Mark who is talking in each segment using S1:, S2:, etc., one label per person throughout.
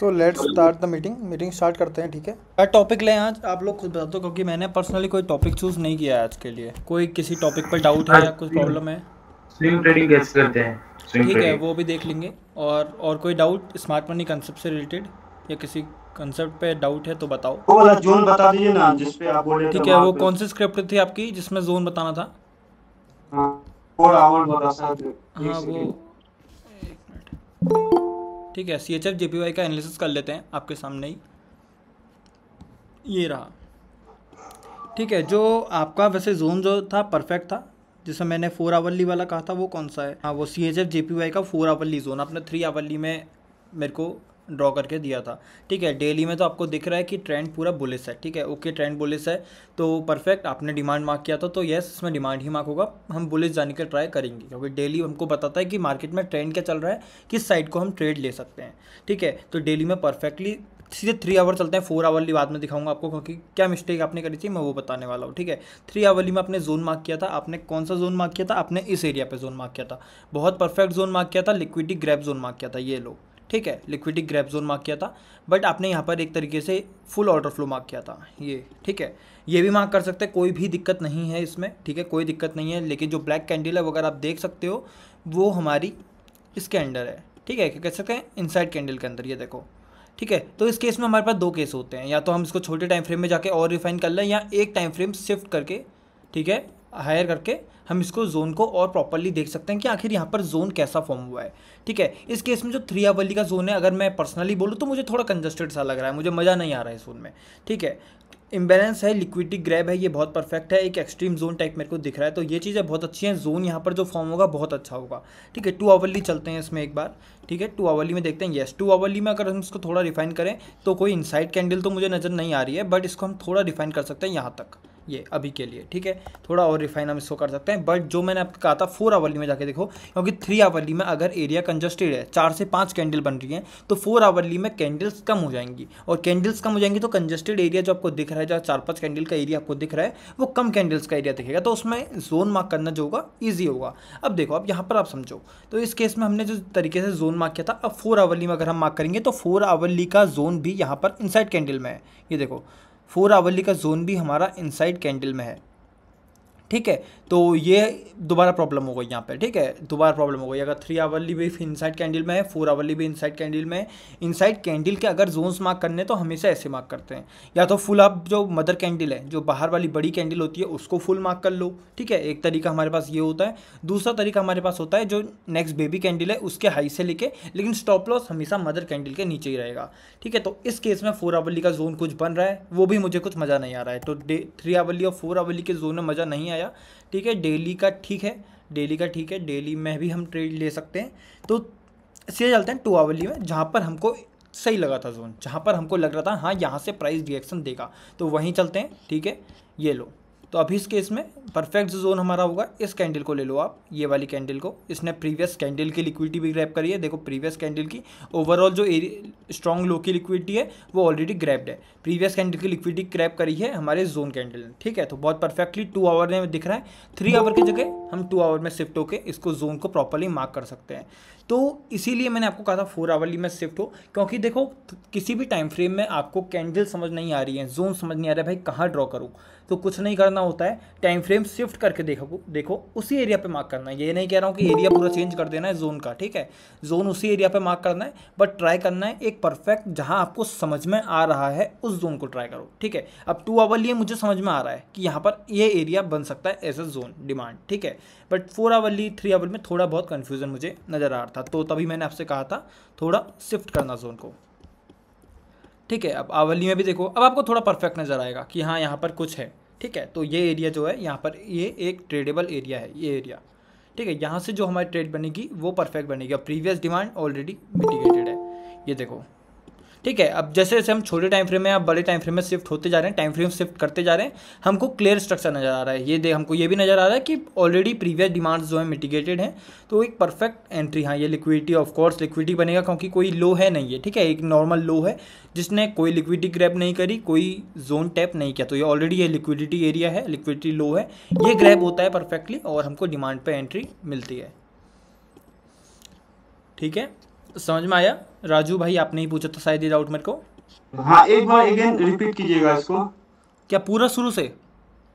S1: तो let's start the meeting meeting start करते हैं ठीक है क्या टॉपिक लें आज आप लोग खुद बता दो क्योंकि मैंने पर्सनली कोई टॉपिक चूज नहीं किया आज के लिए कोई किसी टॉपिक पर डाउट है या कुछ प्रॉब्लम है स्विंग ट्रेडिंग कैसे करते हैं ठीक है वो भी देख लेंगे और और कोई डाउट स्मार्ट मनी कंसेप्ट से रिलेटेड या किसी कंसेप्ट पे डाउट है तो बताओ वो वाला जोन बता दीजिए ना जिस पे आप बोल बोले ठीक तो है वो कौन सी स्क्रिप्ट थी आपकी जिसमें जोन बताना था हां हाँ, वो आवर बता सकते हां वो एक मिनट ठीक है C H F J P Y का एनालिसिस कर लेते हैं आपके सामने ही ये रहा ठीक है जो आपका वैसे जोन जो था परफेक्ट था जिसे मैंने फोर आवरली वाला कहा था वो कौन सा है हाँ वो C H F J P Y का फोर आवरली जोन आपने थ्री आवरली में मेरे को ड्रॉ करके दिया था ठीक है डेली में तो आपको दिख रहा है कि ट्रेंड पूरा बुलिस है ठीक है ओके ट्रेंड बुलिस है तो परफेक्ट आपने डिमांड मार्क किया था तो येस इसमें डिमांड ही मार्क होगा हम बुलिस जाने का ट्राई करेंगे क्योंकि डेली हमको बताता है कि मार्केट में ट्रेंड क्या चल रहा है किस साइड को हम ट्रेड ले सकते हैं ठीक है तो डेली में परफेक्टली सीधे थ्री आवर चलते हैं फोर आवर बाद में दिखाऊंगा आपको क्योंकि क्या मिस्टेक आपने करी थी मैं वो बताने वाला हूँ ठीक है थ्री आवरली में आपने जोन मार्क किया था आपने कौन सा जोन मार्क किया था आपने इस एरिया पे जोन मार्क किया था बहुत परफेक्ट जोन मार्क किया था लिक्विडी ग्रैप जोन मार्क किया था ये लोग ठीक है लिक्विडिटी ग्रैप जोन मार्क किया था बट आपने यहाँ पर एक तरीके से फुल ऑर्डर फ्लो मार्क किया था ये ठीक है ये भी मार्क कर सकते हैं कोई भी दिक्कत नहीं है इसमें ठीक है कोई दिक्कत नहीं है लेकिन जो ब्लैक कैंडल है अगर आप देख सकते हो वो हमारी इसके अंडर है ठीक है क्या कह सकते हैं इनसाइड कैंडल के अंदर ये देखो ठीक है तो इस केस में हमारे पास दो केस होते हैं या तो हम इसको छोटे टाइम फ्रेम में जाके और रिफाइन कर लें या एक टाइम फ्रेम शिफ्ट करके ठीक है हायर करके हम इसको जोन को और प्रॉपरली देख सकते हैं कि आखिर यहाँ पर जोन कैसा फॉर्म हुआ है ठीक है इस केस में जो थ्री आवली का जोन है अगर मैं पर्सनली बोलूँ तो मुझे थोड़ा कंजस्टेड सा लग रहा है मुझे मज़ा नहीं आ रहा है जोन में ठीक है इम्बेलेंस है लिक्विडिटी ग्रैब है ये बहुत परफेक्ट है एक एक्सट्रीम जोन टाइप मेरे को दिख रहा है तो ये चीज़ें बहुत अच्छी हैं जोन यहाँ पर जो फॉर्म होगा बहुत अच्छा होगा ठीक है टू आवरली चलते हैं इसमें एक बार ठीक है टू आवरली में देखते हैं येस टू आवरली में अगर हम इसको थोड़ा रिफाइन करें तो कोई इनसाइड कैंडल तो मुझे नज़र नहीं आ रही है बट इसको हम थोड़ा रिफाइन कर सकते हैं यहाँ तक ये अभी के लिए ठीक है थोड़ा और रिफाइन हम इसको कर सकते हैं बट जो मैंने आपको कहा था फोर आवर्ली में जाके देखो क्योंकि थ्री आवर्ली में अगर एरिया कंजस्टेड है चार से पाँच कैंडल बन रही हैं तो फोर आवर्ली में कैंडल्स कम हो जाएंगी और कैंडल्स कम हो जाएंगी तो कंजस्टेड एरिया जो आपको दिख रहा है जो चार पाँच कैंडल का एरिया आपको दिख रहा है वो कम कैंडल्स का एरिया दिखेगा तो उसमें जोन मार्क करना जो होगा ईजी होगा अब देखो अब यहाँ पर आप समझो तो इस केस में हमने जो तरीके से जोन मार्क किया था अब फोर आवर्ली में अगर हम मार्क करेंगे तो फोर आवर्ली का जोन भी यहाँ पर इनसाइड कैंडल में है ये देखो फोर आवर्ली का जोन भी हमारा इनसाइड कैंडल में है ठीक है तो ये दोबारा प्रॉब्लम हो गई यहाँ पे ठीक है दोबारा प्रॉब्लम हो गई अगर थ्री आवरली भी इनसाइड कैंडल में है फोर आवरली भी इनसाइड कैंडल में है इनसाइड कैंडल के अगर जोन्स मार्क करने तो हमेशा ऐसे मार्क करते हैं या तो फुल आप जो मदर कैंडल है जो बाहर वाली बड़ी कैंडल होती है उसको फुल मार्क कर लो ठीक है एक तरीका हमारे पास ये होता है दूसरा तरीका हमारे पास होता है जो नेक्स्ट बेबी कैंडल है उसके हाई से लेके लेकिन स्टॉप लॉस हमेशा मदर कैंडल के नीचे ही रहेगा ठीक है तो इस केस में फोर आवली का जोन कुछ बन रहा है वो भी मुझे कुछ मज़ा नहीं आ रहा है तो डे थ्री आवरली और फोर आवरली के जोन में मज़ा नहीं आया ठीक है डेली का ठीक है डेली का ठीक है डेली में भी हम ट्रेड ले सकते हैं तो सीधे चलते हैं टू आवली में जहाँ पर हमको सही लगा था जोन जहाँ पर हमको लग रहा था हाँ यहाँ से प्राइस रिएक्शन देगा तो वहीं चलते हैं ठीक है ये लो तो अभी इस केस में परफेक्ट जोन हमारा होगा इस कैंडल को ले लो आप ये वाली कैंडल को इसने प्रीवियस कैंडल की लिक्विडिटी भी ग्रैप करी है देखो प्रीवियस कैंडल की ओवरऑल जो स्ट्रॉन्ग लो की लिक्विडिटी है वो ऑलरेडी ग्रैप्ड है प्रीवियस कैंडल की लिक्विडिटी ग्रैप करी है हमारे जोन कैंडल ने ठीक है तो बहुत परफेक्टली टू आवर में दिख रहा है थ्री आवर की जगह हम टू आवर में शिफ्ट होकर इसको जोन को प्रॉपरली मार्क कर सकते हैं तो इसीलिए मैंने आपको कहा था फोर आवरली में शिफ्ट हो क्योंकि देखो किसी भी टाइम फ्रेम में आपको कैंडल समझ नहीं आ रही है जोन समझ नहीं आ रहा है भाई कहाँ ड्रॉ करूँ तो कुछ नहीं करना होता है टाइम फ्रेम शिफ्ट करके देखो देखो उसी एरिया पे मार्क करना है ये नहीं कह रहा हूँ कि एरिया पूरा चेंज कर देना है जोन का ठीक है जोन उसी एरिया पे मार्क करना है बट ट्राई करना है एक परफेक्ट जहाँ आपको समझ में आ रहा है उस जोन को ट्राई करो ठीक है अब टू आवर लिए मुझे समझ में आ रहा है कि यहाँ पर ये एरिया बन सकता है एज अ जोन डिमांड ठीक है but four hourly three hour में थोड़ा बहुत कन्फ्यूजन मुझे नज़र आ रहा था तो तभी मैंने आपसे कहा था थोड़ा शिफ्ट करना जोन को ठीक है अब आवली में भी देखो अब आपको थोड़ा परफेक्ट नज़र आएगा कि हाँ यहाँ पर कुछ है ठीक है तो ये एरिया जो है यहाँ पर ये एक ट्रेडेबल एरिया है ये एरिया ठीक है यहाँ से जो हमारी ट्रेड बनेगी वो परफेक्ट बनेगी और प्रीवियस डिमांड ऑलरेडी मिटिगेटेड है ये देखो ठीक है अब जैसे जैसे हम छोटे टाइम फ्रेम में या बड़े टाइम फ्रेम में शिफ्ट होते जा रहे हैं टाइम फ्रेम शिफ्ट करते जा रहे हैं हमको क्लियर स्ट्रक्चर नज़र आ रहा है ये देख हमको ये भी नज़र आ रहा है कि ऑलरेडी प्रीवियस डिमांड्स जो है मिटिगेटेड हैं तो एक परफेक्ट एंट्री हाँ ये लिक्विडिटी ऑफकोर्स लिक्विडिटी बनेगा क्योंकि कोई लो है नहीं है ठीक है एक नॉर्मल लो है जिसने कोई लिक्विडिटी ग्रैप नहीं करी कोई जोन टैप नहीं किया तो ये ऑलरेडी ये लिक्विडिटी एरिया है लिक्विडिटी लो है ये ग्रैप होता है परफेक्टली और हमको डिमांड पर एंट्री मिलती है ठीक है समझ में आया राजू भाई आपने ही पूछा था शायद ये डाउट मेरे को हाँ एक बार अगेन रिपीट कीजिएगा इसको क्या पूरा शुरू से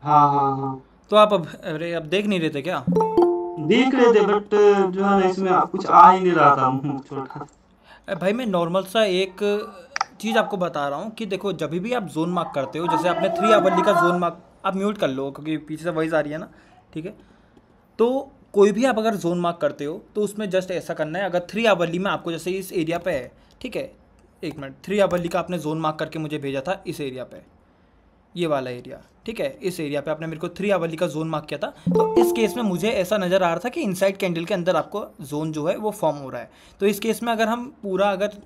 S1: हाँ हाँ हाँ तो आप अब अरे अब देख नहीं रहे थे क्या देख रहे थे बट जो है इसमें कुछ आ ही नहीं रहा था हम्म, छोटा भाई मैं नॉर्मल सा एक चीज़ आपको बता रहा हूँ कि देखो जब भी आप जोन मार्क करते हो जैसे आपने थ्री आवरली का जोन मार्क आप म्यूट कर लो क्योंकि पीछे से वॉइस आ रही है ना ठीक है तो कोई भी आप अगर जोन मार्क करते हो तो उसमें जस्ट ऐसा करना है अगर थ्री आवर्ली में आपको जैसे इस एरिया पे है ठीक है एक मिनट थ्री आवर्ली का आपने जोन मार्क करके मुझे भेजा था इस एरिया पे ये वाला एरिया ठीक है इस एरिया पे आपने मेरे को थ्री आवर्ली का जोन मार्क किया था तो इस केस में मुझे ऐसा नज़र आ रहा था कि इनसाइड कैंडल के अंदर आपको जोन जो है वो फॉर्म हो रहा है तो इस केस में अगर हम पूरा अगर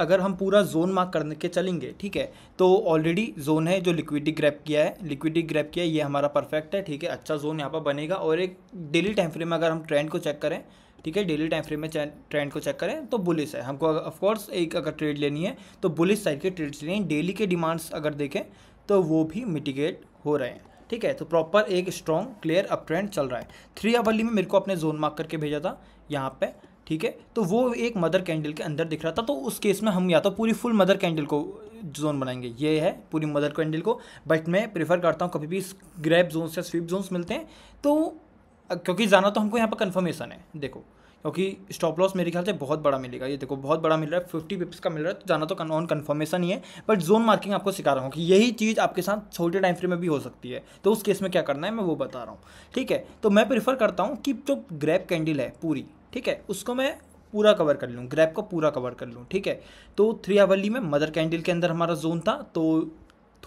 S1: अगर हम पूरा जोन मार्क करने के चलेंगे ठीक है तो ऑलरेडी जोन है जो लिक्विडी ग्रैप किया है लिक्विडी ग्रैप किया है ये हमारा परफेक्ट है ठीक है अच्छा जोन यहाँ पर बनेगा और एक डेली टाइम फ्रेम में अगर हम ट्रेंड को चेक करें ठीक है डेली टाइम फ्रेम में ट्रेंड को चेक करें तो बुलिस है हमको ऑफकोर्स एक अगर ट्रेड लेनी है तो बुलिस साइड के ट्रेड्स लेनी है डेली के डिमांड्स अगर देखें तो वो भी मिटिगेट हो रहे हैं ठीक है तो प्रॉपर एक स्ट्रॉन्ग क्लियर अप ट्रेंड चल रहा है थ्री अवर्ली में मेरे को अपने जोन मार्क करके भेजा था यहाँ पे ठीक है तो वो एक मदर कैंडल के अंदर दिख रहा था तो उस केस में हम या तो पूरी फुल मदर कैंडल को जोन बनाएंगे ये है पूरी मदर कैंडल को बट मैं प्रेफर करता हूँ कभी भी ग्रैप जोन्स या स्वीप जोन्स मिलते हैं तो क्योंकि जाना तो हमको यहाँ पर कन्फर्मेशन है देखो क्योंकि स्टॉप लॉस मेरे ख्याल से बहुत बड़ा मिलेगा ये देखो बहुत बड़ा मिल रहा है फिफ्टी पिप्स का मिल रहा है तो जाना तो ऑन कन्फर्मेशन ही है बट जोन मार्किंग आपको सिखा रहा हूँ कि यही चीज़ आपके साथ छोटे टाइम फ्रेम में भी हो सकती है तो उस केस में क्या करना है मैं वो बता रहा हूँ ठीक है तो मैं प्रीफर करता हूँ कि जो ग्रैप कैंडल है पूरी ठीक है उसको मैं पूरा कवर कर लूँ ग्रैप को पूरा कवर कर लूँ ठीक है तो थ्री आवरली में मदर कैंडल के अंदर हमारा जोन था तो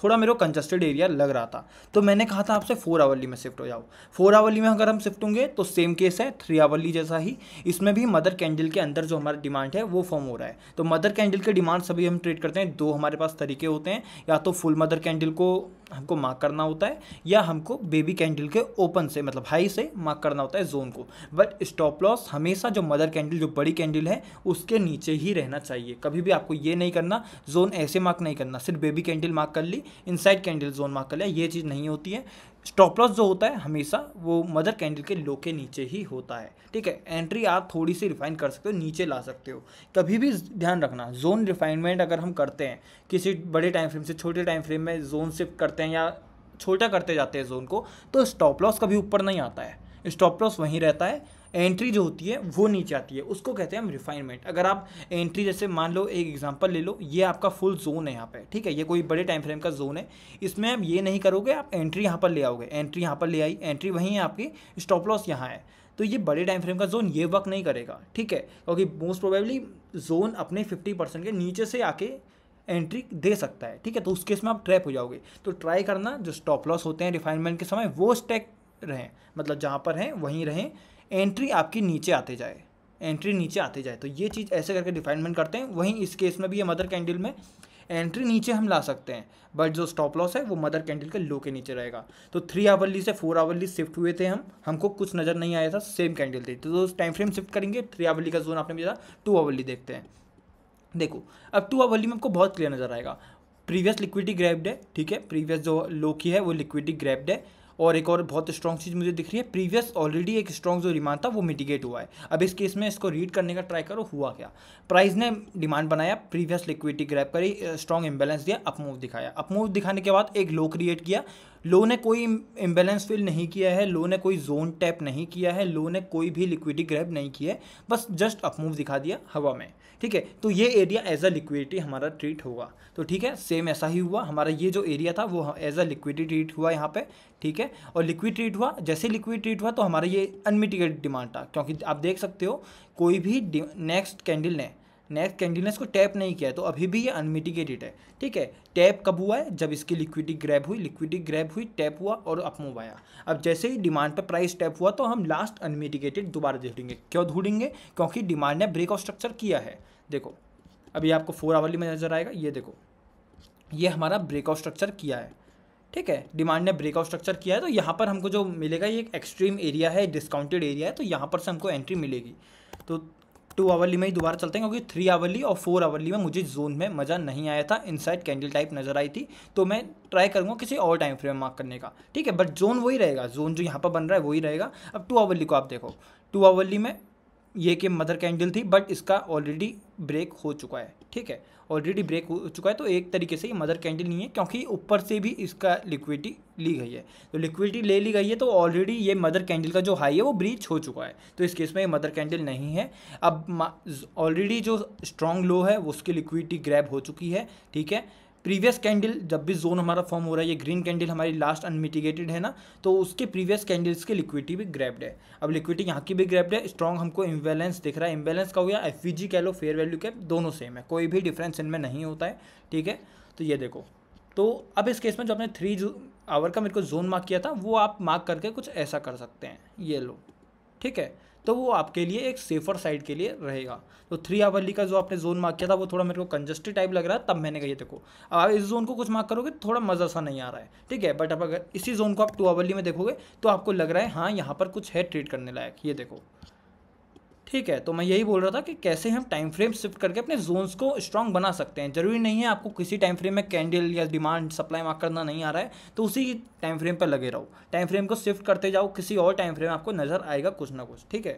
S1: थोड़ा मेरे को कंजस्टेड एरिया लग रहा था तो मैंने कहा था आपसे फोर आवर्ली में शिफ्ट हो जाओ फोर आवर्ली में अगर हम शिफ्ट होंगे तो सेम केस है थ्री आवर्ली जैसा ही इसमें भी मदर कैंडल के अंदर जो हमारा डिमांड है वो फॉर्म हो रहा है तो मदर कैंडल के डिमांड सभी हम ट्रेड करते हैं दो हमारे पास तरीके होते हैं या तो फुल मदर कैंडल को हमको मार्क करना होता है या हमको बेबी कैंडल के ओपन से मतलब हाई से मार्क करना होता है जोन को बट स्टॉप लॉस हमेशा जो मदर कैंडल जो बड़ी कैंडल है उसके नीचे ही रहना चाहिए कभी भी आपको ये नहीं करना जोन ऐसे मार्क नहीं करना सिर्फ बेबी कैंडल मार्क कर ली इनसाइड कैंडल जोन मार्क कर लिया ये चीज़ नहीं होती है स्टॉप लॉस जो होता है हमेशा वो मदर कैंडल के लो के नीचे ही होता है ठीक है एंट्री आप थोड़ी सी रिफाइन कर सकते हो नीचे ला सकते हो कभी भी ध्यान रखना जोन रिफाइनमेंट अगर हम करते हैं किसी बड़े टाइम फ्रेम से छोटे टाइम फ्रेम में जोन शिफ्ट करते हैं या छोटा करते जाते हैं जोन को तो स्टॉप लॉस कभी ऊपर नहीं आता है स्टॉप लॉस वहीं रहता है एंट्री जो होती है वो नीचे आती है उसको कहते हैं हम रिफाइनमेंट अगर आप एंट्री जैसे मान लो एक एग्जाम्पल ले लो ये आपका फुल जोन है यहाँ पर ठीक है ये कोई बड़े टाइम फ्रेम का जोन है इसमें आप ये नहीं करोगे आप एंट्री यहाँ पर ले आओगे एंट्री यहाँ पर ले आई एंट्री वहीं है आपकी स्टॉप लॉस यहाँ है तो ये बड़े टाइम फ्रेम का जोन ये वर्क नहीं करेगा ठीक है क्योंकि मोस्ट प्रोबेबली जोन अपने फिफ्टी परसेंट के नीचे से आके एंट्री दे सकता है ठीक है तो उस केस में आप ट्रैप हो जाओगे तो ट्राई करना जो स्टॉप लॉस होते हैं रिफाइनमेंट के समय वो स्टैक रहें मतलब जहाँ पर हैं वहीं रहें एंट्री आपकी नीचे आते जाए एंट्री नीचे आते जाए तो ये चीज़ ऐसे करके डिफाइनमेंट करते हैं वहीं इस केस में भी ये मदर कैंडल में एंट्री नीचे हम ला सकते हैं बट जो स्टॉप लॉस है वो मदर कैंडल के लो के नीचे रहेगा तो थ्री आवरली से फोर आवरली शिफ्ट हुए थे हम हमको कुछ नज़र नहीं आया था सेम कैंडल थे तो टाइम फ्रेम शिफ्ट करेंगे थ्री आवरली का जोन आपने भेजा टू आवरली देखते हैं देखो अब टू आवरली में आपको बहुत क्लियर नज़र आएगा प्रीवियस लिक्विडी ग्रैप्ड है ठीक है प्रीवियस जो लो की है वो लिक्विडी ग्रैप्ड है और एक और बहुत स्ट्रॉन्ग चीज़ मुझे दिख रही है प्रीवियस ऑलरेडी एक स्ट्रॉन्ग जो डिमांड था वो मिटिगेट हुआ है अब इस केस में इसको रीड करने का ट्राई करो हुआ क्या प्राइस ने डिमांड बनाया प्रीवियस लिक्विडिटी ग्रैप करी स्ट्रॉन्ग इम्बेलेंस दिया अपमूव दिखाया अपमूव दिखाने के बाद एक लो क्रिएट किया लो ने कोई इम्बेलेंस फील नहीं किया है लो ने कोई जोन टैप नहीं किया है लो ने कोई भी लिक्विडिटी ग्रैप नहीं किया है बस जस्ट अपमूव दिखा दिया हवा में ठीक है तो ये एरिया एज अ लिक्विडिटी हमारा ट्रीट होगा तो ठीक है सेम ऐसा ही हुआ हमारा ये जो एरिया था वो एज अ लिक्विडिटी ट्रीट हुआ यहाँ पे ठीक है और लिक्विड ट्रीट हुआ जैसे लिक्विड ट्रीट हुआ तो हमारा ये अनमिटिगेटेड डिमांड था क्योंकि आप देख सकते हो कोई भी नेक्स्ट कैंडल ने नेक्स्ट कैंडिनेस को टैप नहीं किया है तो अभी भी ये अनमिटिगेटेड है ठीक है टैप कब हुआ है जब इसकी लिक्विडिटी ग्रैब हुई लिक्विडिटी ग्रैब हुई टैप हुआ और अपमूव आया अब जैसे ही डिमांड पर प्राइस टैप हुआ तो हम लास्ट अनमिटिगेटेड दोबारा ढूंढेंगे क्यों ढूंढेंगे क्योंकि डिमांड ने ब्रेक ऑफ स्ट्रक्चर किया है देखो अभी आपको फोर आवरली में नजर आएगा ये देखो ये हमारा ब्रेक ऑफ स्ट्रक्चर किया है ठीक है डिमांड ने ब्रेकआउट स्ट्रक्चर किया है तो यहाँ पर हमको जो मिलेगा ये एक एक्सट्रीम एरिया है डिस्काउंटेड एरिया है तो यहाँ पर से हमको एंट्री मिलेगी तो टू आवरली में ही दोबारा चलते हैं क्योंकि थ्री आवरली और फोर आवरली में मुझे जोन में मज़ा नहीं आया था इनसाइड कैंडल टाइप नज़र आई थी तो मैं ट्राई करूँगा किसी और टाइम फ्रेम मार्क करने का ठीक है बट जोन वही रहेगा जोन जो यहाँ पर बन रहा है वही रहेगा अब टू आवरली को आप देखो टू आवरली में ये कि मदर कैंडल थी बट इसका ऑलरेडी ब्रेक हो चुका है ठीक है ऑलरेडी ब्रेक हो चुका है तो एक तरीके से ये मदर कैंडल नहीं है क्योंकि ऊपर से भी इसका लिक्विडिटी ली गई है तो लिक्विडिटी ले ली गई है तो ऑलरेडी ये मदर कैंडल का जो हाई है वो ब्रीच हो चुका है तो इस केस में ये मदर कैंडल नहीं है अब ऑलरेडी जो स्ट्रॉन्ग लो है उसकी लिक्विडिटी ग्रैब हो चुकी है ठीक है प्रीवियस कैंडल जब भी जोन हमारा फॉर्म हो रहा है ये ग्रीन कैंडल हमारी लास्ट अनमिटिगेटेड है ना तो उसके प्रीवियस कैंडल्स की लिक्विडिटी भी ग्रैप्ड है अब लिक्विडिटी यहाँ की भी ग्रैप्ड है स्ट्रॉन्ग हमको इम्बेलेंस दिख रहा है इम्बेलेंस का हो गया एफ वी e कह लो फेयर वैल्यू कैप दोनों सेम है कोई भी डिफरेंस इनमें नहीं होता है ठीक है तो ये देखो तो अब इस केस में जो आपने थ्री आवर का मेरे को जोन मार्क किया था वो आप मार्क करके कुछ ऐसा कर सकते हैं ये लो ठीक है तो वो आपके लिए एक सेफर साइड के लिए रहेगा तो थ्री आवरली का जो आपने जोन मार्क किया था वो थोड़ा मेरे को कंजस्टेड टाइप लग रहा है तब मैंने कही देखो अब आप इस जोन को कुछ मार्क करोगे थोड़ा मज़ा सा नहीं आ रहा है ठीक है बट अब अगर इसी जोन को आप टू आवर्ली में देखोगे तो आपको लग रहा है हाँ यहाँ पर कुछ है ट्रीट करने लायक ये देखो ठीक है तो मैं यही बोल रहा था कि कैसे हम टाइम फ्रेम शिफ्ट करके अपने जोन्स को स्ट्रांग बना सकते हैं जरूरी नहीं है आपको किसी टाइम फ्रेम में कैंडल या डिमांड सप्लाई मार्क करना नहीं आ रहा है तो उसी टाइम फ्रेम पर लगे रहो टाइम फ्रेम को शिफ्ट करते जाओ किसी और टाइम फ्रेम आपको नज़र आएगा कुछ ना कुछ ठीक है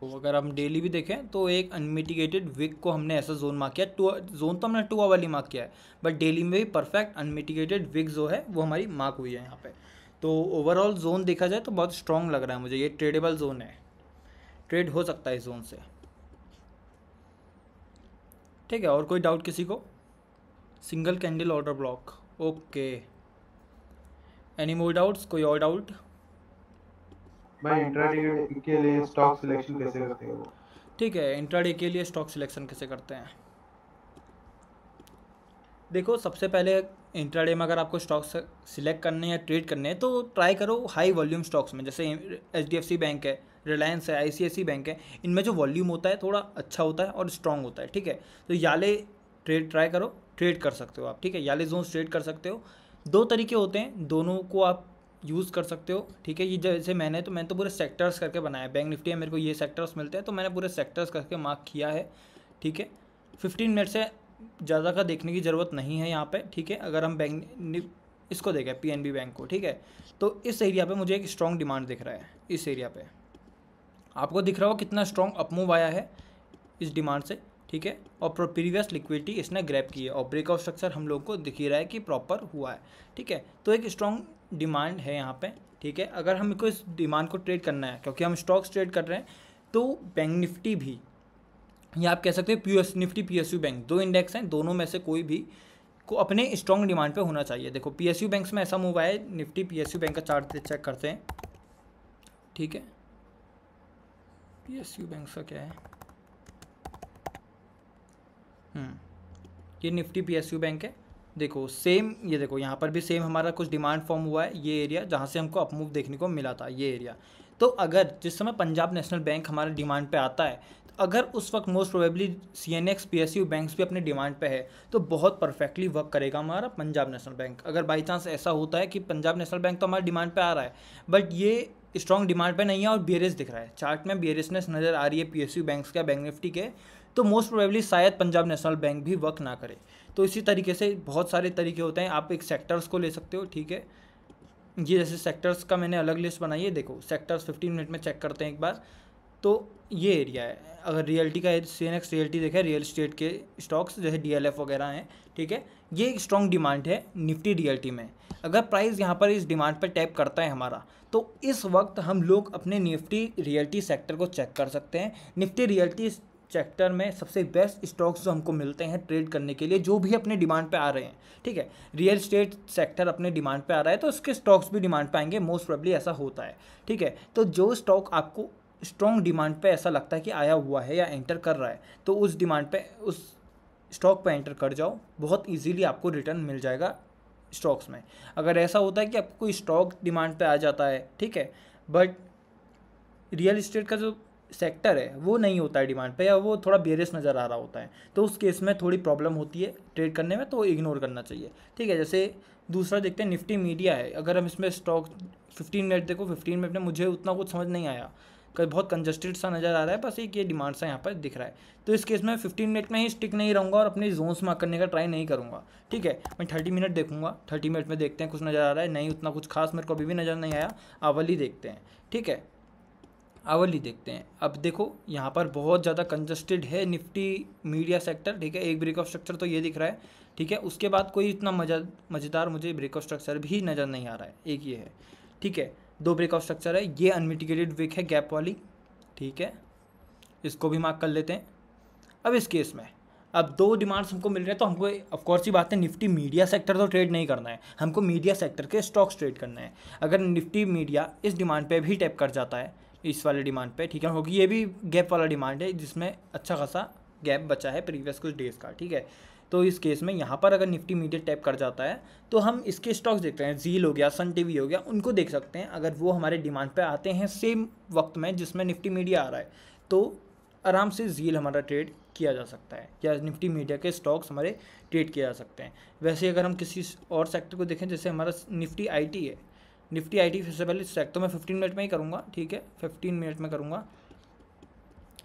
S1: तो अगर हम डेली भी देखें तो एक अनमिटिगेटेड वीक को हमने ऐसा जोन मार्क किया टू जोन तो हमने टू ही मार्क किया है बट डेली में भी परफेक्ट अनमिटिगेटेड वीक जो है वो हमारी मार्क हुई है यहाँ पे तो ओवरऑल जोन देखा जाए तो बहुत स्ट्रांग लग रहा है मुझे ये ट्रेडेबल जोन है ट्रेड हो सकता है जोन से ठीक है और कोई डाउट किसी को single candle order block okay any more doubts कोई और डाउट भाई
S2: इंट्राडे के लिए स्टॉक सिलेक्शन कैसे करते हैं
S1: ठीक है इंट्राडे के लिए स्टॉक सिलेक्शन कैसे करते हैं देखो सबसे पहले इंट्राडे में अगर आपको स्टॉक्स सिलेक्ट करने या ट्रेड करने हैं तो ट्राई करो हाई वॉल्यूम स्टॉक्स में जैसे एच बैंक है रिलायंस है आई बैंक है इनमें जो वॉल्यूम होता है थोड़ा अच्छा होता है और स्ट्रांग होता है ठीक है तो याले ट्रेड ट्राई करो ट्रेड कर सकते हो आप ठीक है याले जोन ट्रेड कर सकते हो दो तरीके होते हैं दोनों को आप यूज़ कर सकते हो ठीक है ये जैसे मैंने तो मैंने तो पूरे सेक्टर्स करके बनाया बैंक निफ्टी है मेरे को ये सेक्टर्स मिलते हैं तो मैंने पूरे सेक्टर्स करके मार्क किया है ठीक है फिफ्टीन मिनट से ज़्यादा का देखने की ज़रूरत नहीं है यहाँ पे ठीक है अगर हम बैंक इसको देखें पीएनबी बैंक को ठीक है तो इस एरिया पे मुझे एक स्ट्रॉन्ग डिमांड दिख रहा है इस एरिया पे आपको दिख रहा हो कितना स्ट्रॉन्ग अपमूव आया है इस डिमांड से ठीक है और प्रीवियस लिक्विडिटी इसने ग्रैप की है और ब्रेकआउट स्ट्रक्चर हम लोग को दिख ही रहा है कि प्रॉपर हुआ है ठीक है तो एक स्ट्रॉन्ग डिमांड है यहाँ पे ठीक है अगर हमको इस डिमांड को ट्रेड करना है क्योंकि हम स्टॉक्स ट्रेड कर रहे हैं तो बैंक निफ्टी भी या आप कह सकते हैं पी निफ्टी पी बैंक दो इंडेक्स हैं दोनों में से कोई भी को अपने स्ट्रॉन्ग डिमांड पर होना चाहिए देखो पी बैंक्स में ऐसा मूव आया निफ्टी पी बैंक का चार्ट चेक करते हैं ठीक है पी एस यू बैंक का क्या है हम्म, ये Nifty P S U bank है देखो सेम ये देखो यहाँ पर भी सेम हमारा कुछ डिमांड फॉर्म हुआ है ये एरिया जहाँ से हमको अपमूव देखने को मिला था ये एरिया तो अगर जिस समय पंजाब नेशनल बैंक हमारे डिमांड पे आता है तो अगर उस वक्त most probably C N X P S U bank भी अपने डिमांड पे है तो बहुत परफेक्टली वर्क करेगा हमारा पंजाब नेशनल बैंक अगर बाई चांस ऐसा होता है कि पंजाब नेशनल बैंक तो हमारे डिमांड पे आ रहा है बट ये स्ट्रॉन्ग डिमांड पे नहीं है और बियरेस दिख रहा है चार्ट में बियरेसनेस नज़र आ रही है यू बैंक्स का बैंक निफ्टी के तो मोस्ट प्रोबेबली शायद पंजाब नेशनल बैंक भी वर्क ना करे तो इसी तरीके से बहुत सारे तरीके होते हैं आप एक सेक्टर्स को ले सकते हो ठीक है ये जैसे सेक्टर्स का मैंने अलग लिस्ट बनाई है देखो सेक्टर्स फिफ्टीन मिनट में चेक करते हैं एक बार तो ये एरिया है अगर रियल्टी का सी एन एक्स रियल्टी देखें रियल स्टेट के स्टॉक्स जैसे डी एल एफ वगैरह हैं ठीक है ये एक स्ट्रॉन्ग डिमांड है निफ्टी रियल्टी में अगर प्राइस यहाँ पर इस डिमांड पर टैप करता है हमारा तो इस वक्त हम लोग अपने निफ्टी रियल्टी सेक्टर को चेक कर सकते हैं निफ्टी रियल्टी सेक्टर में सबसे बेस्ट स्टॉक्स जो हमको मिलते हैं ट्रेड करने के लिए जो भी अपने डिमांड पे आ रहे हैं ठीक है रियल स्टेट सेक्टर अपने डिमांड पे आ रहा है तो उसके स्टॉक्स भी डिमांड पे आएंगे मोस्ट प्रॉब्ली ऐसा होता है ठीक है तो जो स्टॉक आपको स्ट्रॉन्ग डिमांड पे ऐसा लगता है कि आया हुआ है या एंटर कर रहा है तो उस डिमांड पे उस स्टॉक पे एंटर कर जाओ बहुत इजीली आपको रिटर्न मिल जाएगा स्टॉक्स में अगर ऐसा होता है कि आपको कोई स्टॉक डिमांड पे आ जाता है ठीक है बट रियल इस्टेट का जो सेक्टर है वो नहीं होता है डिमांड पे या वो थोड़ा बेरियस नज़र आ रहा होता है तो उस केस में थोड़ी प्रॉब्लम होती है ट्रेड करने में तो इग्नोर करना चाहिए ठीक है जैसे दूसरा देखते हैं निफ्टी मीडिया है अगर हम इसमें स्टॉक फिफ्टीन मिनट देखो फिफ्टीन मिनट में मुझे उतना कुछ समझ नहीं आया बहुत कंजस्टेड सा नज़र आ रहा है बस एक ये डिमांड सा यहाँ पर दिख रहा है तो इस केस में फिफ्टीन मिनट में ही स्टिक नहीं रहूँगा और अपने जोन्स मार्क करने का ट्राई नहीं करूँगा ठीक है मैं थर्टी मिनट देखूँगा थर्टी मिनट में देखते हैं कुछ नज़र आ रहा है नहीं उतना कुछ खास मेरे को अभी भी नज़र नहीं आया आवली देखते हैं ठीक है आवली देखते हैं अब देखो यहाँ पर बहुत ज़्यादा कंजस्टेड है निफ्टी मीडिया सेक्टर ठीक है एक ब्रेक ऑफ स्ट्रक्चर तो ये दिख रहा है ठीक है उसके बाद कोई इतना मजा मज़ेदार मुझे ब्रेक ऑफ स्ट्रक्चर भी नज़र नहीं आ रहा है एक ये है ठीक है दो ब्रेकआउट स्ट्रक्चर है ये अनमिटिगेटेड विक है गैप वाली ठीक है इसको भी मार्क कर लेते हैं अब इस केस में अब दो डिमांड्स हमको मिल रहे हैं तो हमको ऑफकोर्स ही बात है निफ्टी मीडिया सेक्टर तो ट्रेड नहीं करना है हमको मीडिया सेक्टर के स्टॉक्स ट्रेड करना है अगर निफ्टी मीडिया इस डिमांड पे भी टैप कर जाता है इस वाले डिमांड पे ठीक है क्योंकि ये भी गैप वाला डिमांड है जिसमें अच्छा खासा गैप बचा है प्रीवियस कुछ डेज़ का ठीक है तो इस केस में यहाँ पर अगर निफ्टी मीडिया टैप कर जाता है तो हम इसके स्टॉक्स देखते हैं जील हो गया सन टीवी हो गया उनको देख सकते हैं अगर वो हमारे डिमांड पर आते हैं सेम वक्त में जिसमें निफ्टी मीडिया आ रहा है तो आराम से जील हमारा ट्रेड किया जा सकता है या निफ्टी मीडिया के स्टॉक्स हमारे ट्रेड किया जा सकते हैं वैसे अगर हम किसी और सेक्टर को देखें जैसे हमारा निफ्टी आई है निफ्टी आई टी सबसे पहले सेक्टर में फिफ्टीन मिनट में ही करूँगा ठीक है फिफ्टीन मिनट में करूँगा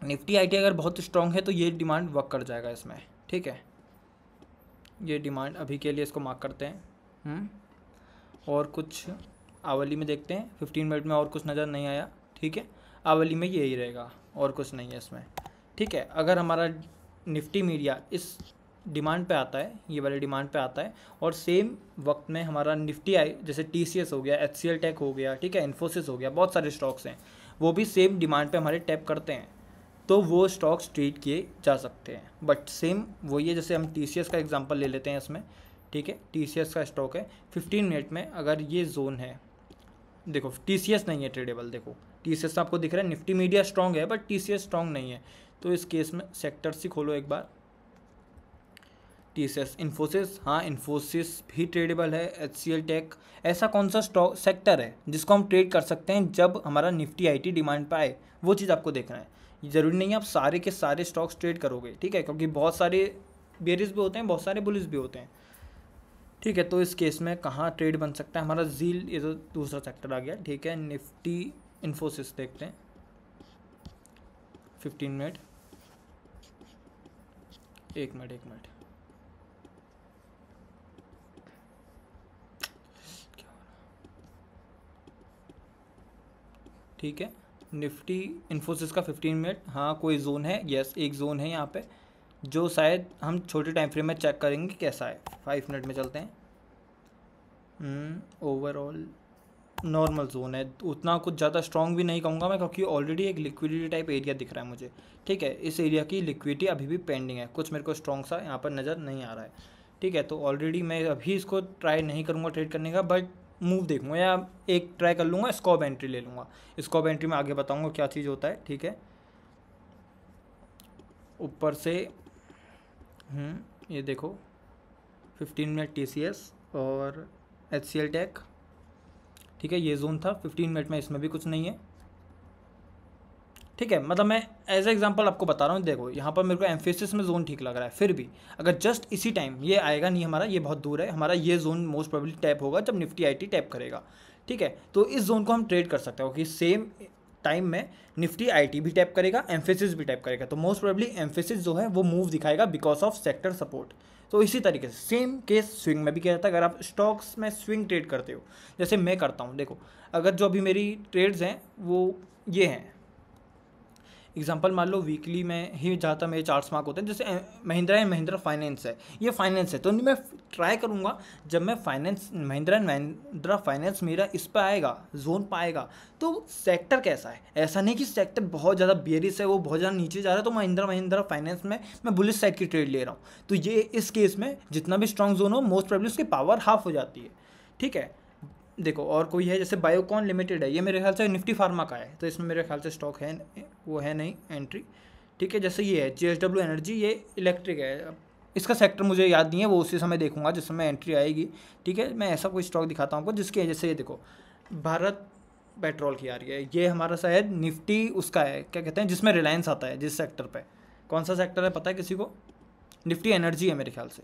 S1: निफ्टी आईटी अगर बहुत स्ट्रॉन्ग है तो ये डिमांड वर्क कर जाएगा इसमें ठीक है ये डिमांड अभी के लिए इसको मार्क करते हैं हम्म। और कुछ आवली में देखते हैं फिफ्टीन मिनट में और कुछ नज़र नहीं आया ठीक है आवली में यही रहेगा और कुछ नहीं है इसमें ठीक है अगर हमारा निफ्टी मीडिया इस डिमांड पे आता है ये वाले डिमांड पे आता है और सेम वक्त में हमारा निफ्टी आई जैसे टी हो गया एच टेक हो गया ठीक है इन्फोसिस हो गया बहुत सारे स्टॉक्स हैं वो भी सेम डिमांड पे हमारे टैप करते हैं तो वो स्टॉक्स ट्रेड किए जा सकते हैं बट सेम वही है जैसे हम टी का एग्जाम्पल ले लेते हैं इसमें ठीक है टी का स्टॉक है फिफ्टीन मिनट में अगर ये जोन है देखो टी नहीं है ट्रेडेबल देखो टी सी आपको दिख रहा है निफ्टी मीडिया स्ट्रांग है बट टी सी नहीं है तो इस केस में सेक्टर से खोलो एक बार टी सी एस इन्फोसिस हाँ इन्फोसिस भी ट्रेडेबल है एच सी एल टेक ऐसा कौन सा स्टॉक सेक्टर है जिसको हम ट्रेड कर सकते हैं जब हमारा निफ्टी आई टी डिमांड पर आए वो चीज़ आपको देखना है ज़रूरी नहीं है आप सारे के सारे स्टॉक्स ट्रेड करोगे ठीक है क्योंकि बहुत सारे बेरिस भी होते हैं बहुत सारे बुलिस भी होते हैं ठीक है तो इस केस में कहाँ ट्रेड बन सकता है हमारा जील ये तो दूसरा सेक्टर आ गया ठीक है निफ्टी इन्फोसिस देखते हैं फिफ्टीन मिनट एक मिनट एक मिनट ठीक है निफ्टी इन्फोसिस का फिफ्टीन मिनट हाँ कोई जोन है यस एक जोन है यहाँ पे जो शायद हम छोटे टाइम फ्रेम में चेक करेंगे कैसा है फाइव मिनट में चलते हैं ओवरऑल नॉर्मल जोन है उतना कुछ ज़्यादा स्ट्रॉन्ग भी नहीं कहूँगा मैं क्योंकि ऑलरेडी एक लिक्विडिटी टाइप एरिया दिख रहा है मुझे ठीक है इस एरिया की लिक्विडिटी अभी भी पेंडिंग है कुछ मेरे को स्ट्रॉन्ग सा यहाँ पर नज़र नहीं आ रहा है ठीक है तो ऑलरेडी मैं अभी इसको ट्राई नहीं करूँगा ट्रेड करने का बट मूव देखूँगा या एक ट्राई कर लूँगा स्कॉप एंट्री ले लूँगा स्कॉप एंट्री में आगे बताऊँगा क्या चीज़ होता है ठीक है ऊपर से हम्म, ये देखो फिफ्टीन मिनट टी और एच सी एल ठीक है ये जोन था फिफ्टीन मिनट में इसमें भी कुछ नहीं है ठीक है मतलब मैं एज एग्जांपल आपको बता रहा हूँ देखो यहाँ पर मेरे को एम्फेसिस में जोन ठीक लग रहा है फिर भी अगर जस्ट इसी टाइम ये आएगा नहीं हमारा ये बहुत दूर है हमारा ये जोन मोस्ट प्रोबेबली टैप होगा जब निफ्टी आई टैप करेगा ठीक है तो इस जोन को हम ट्रेड कर सकते हो कि सेम टाइम में निफ्टी आई भी टैप करेगा एम्फेसिस भी टैप करेगा तो मोस्ट प्रोबेबली एम्फेसिस जो है वो मूव दिखाएगा बिकॉज ऑफ सेक्टर सपोर्ट तो इसी तरीके से सेम केस स्विंग में भी किया जाता है अगर आप स्टॉक्स में स्विंग ट्रेड करते हो जैसे मैं करता हूँ देखो अगर जो अभी मेरी ट्रेड्स हैं वो ये हैं एग्जांपल मान लो वीकली में ही ज़्यादातर मेरे चार्ट मार्क होते हैं जैसे महिंद्रा एंड महिंद्रा फाइनेंस है ये फाइनेंस है तो मैं ट्राई करूँगा जब मैं finance Mahindra and Mahindra finance मेरा इस पर आएगा जोन पर आएगा तो सेक्टर कैसा है ऐसा नहीं कि सेक्टर बहुत ज़्यादा बियरिस है वो बहुत ज़्यादा नीचे जा रहा है तो महिंद्रा महिंद्रा फाइनेंस में मैं बुलिस साइड की ट्रेड ले रहा हूँ तो ये इस केस में जितना भी स्ट्रॉन्ग जोन हो मोस्ट प्रॉब्लम उसकी पावर हाफ हो जाती है ठीक है देखो और कोई है जैसे बायोकॉन लिमिटेड है ये मेरे ख्याल से निफ्टी फार्मा का है तो इसमें मेरे ख्याल से स्टॉक है वो है नहीं एंट्री ठीक है जैसे ये है जी एनर्जी ये इलेक्ट्रिक है इसका सेक्टर मुझे याद नहीं है वो उसी समय देखूंगा जिस समय एंट्री आएगी ठीक है मैं ऐसा कोई स्टॉक दिखाता हूँ जिसके जैसे ये देखो भारत पेट्रोल की आ रही है ये हमारा शायद निफ्टी उसका है क्या कहते हैं जिसमें रिलायंस आता है जिस सेक्टर पर कौन सा सेक्टर है पता है किसी को निफ्टी एनर्जी है मेरे ख्याल से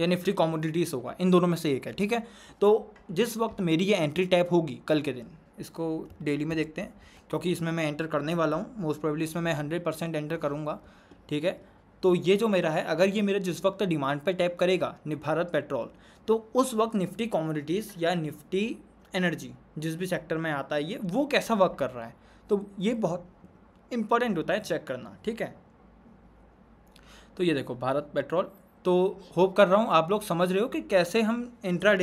S1: या निफ्टी कॉमोडिटीज़ होगा इन दोनों में से एक है ठीक है तो जिस वक्त मेरी ये एंट्री टैप होगी कल के दिन इसको डेली में देखते हैं क्योंकि इसमें मैं एंटर करने वाला हूँ मोस्ट प्रोबेबली इसमें मैं हंड्रेड परसेंट एंटर करूँगा ठीक है तो ये जो मेरा है अगर ये मेरा जिस वक्त डिमांड पर टैप करेगा भारत पेट्रोल तो उस वक्त निफ्टी कॉमोडिटीज़ या निफ्टी एनर्जी जिस भी सेक्टर में आता है ये वो कैसा वर्क कर रहा है तो ये बहुत इंपॉर्टेंट होता है चेक करना ठीक है तो ये देखो भारत पेट्रोल तो होप कर रहा हूँ आप लोग समझ रहे हो कि कैसे हम इंट्रा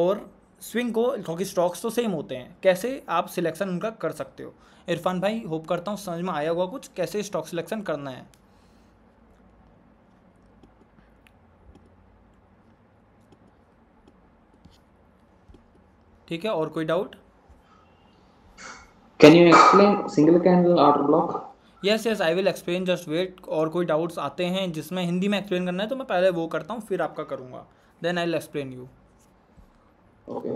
S1: और स्विंग को क्योंकि स्टॉक्स तो सेम होते हैं कैसे आप सिलेक्शन उनका कर सकते हो इरफान भाई होप करता हूँ समझ में आया हुआ कुछ कैसे स्टॉक सिलेक्शन करना है ठीक है और कोई doubt can you explain single candle order block yes yes I will explain just wait और कोई डाउट्स आते हैं जिसमें हिंदी में एक्सप्लेन करना है तो मैं पहले वो करता हूँ फिर आपका करूँगा then I will explain you okay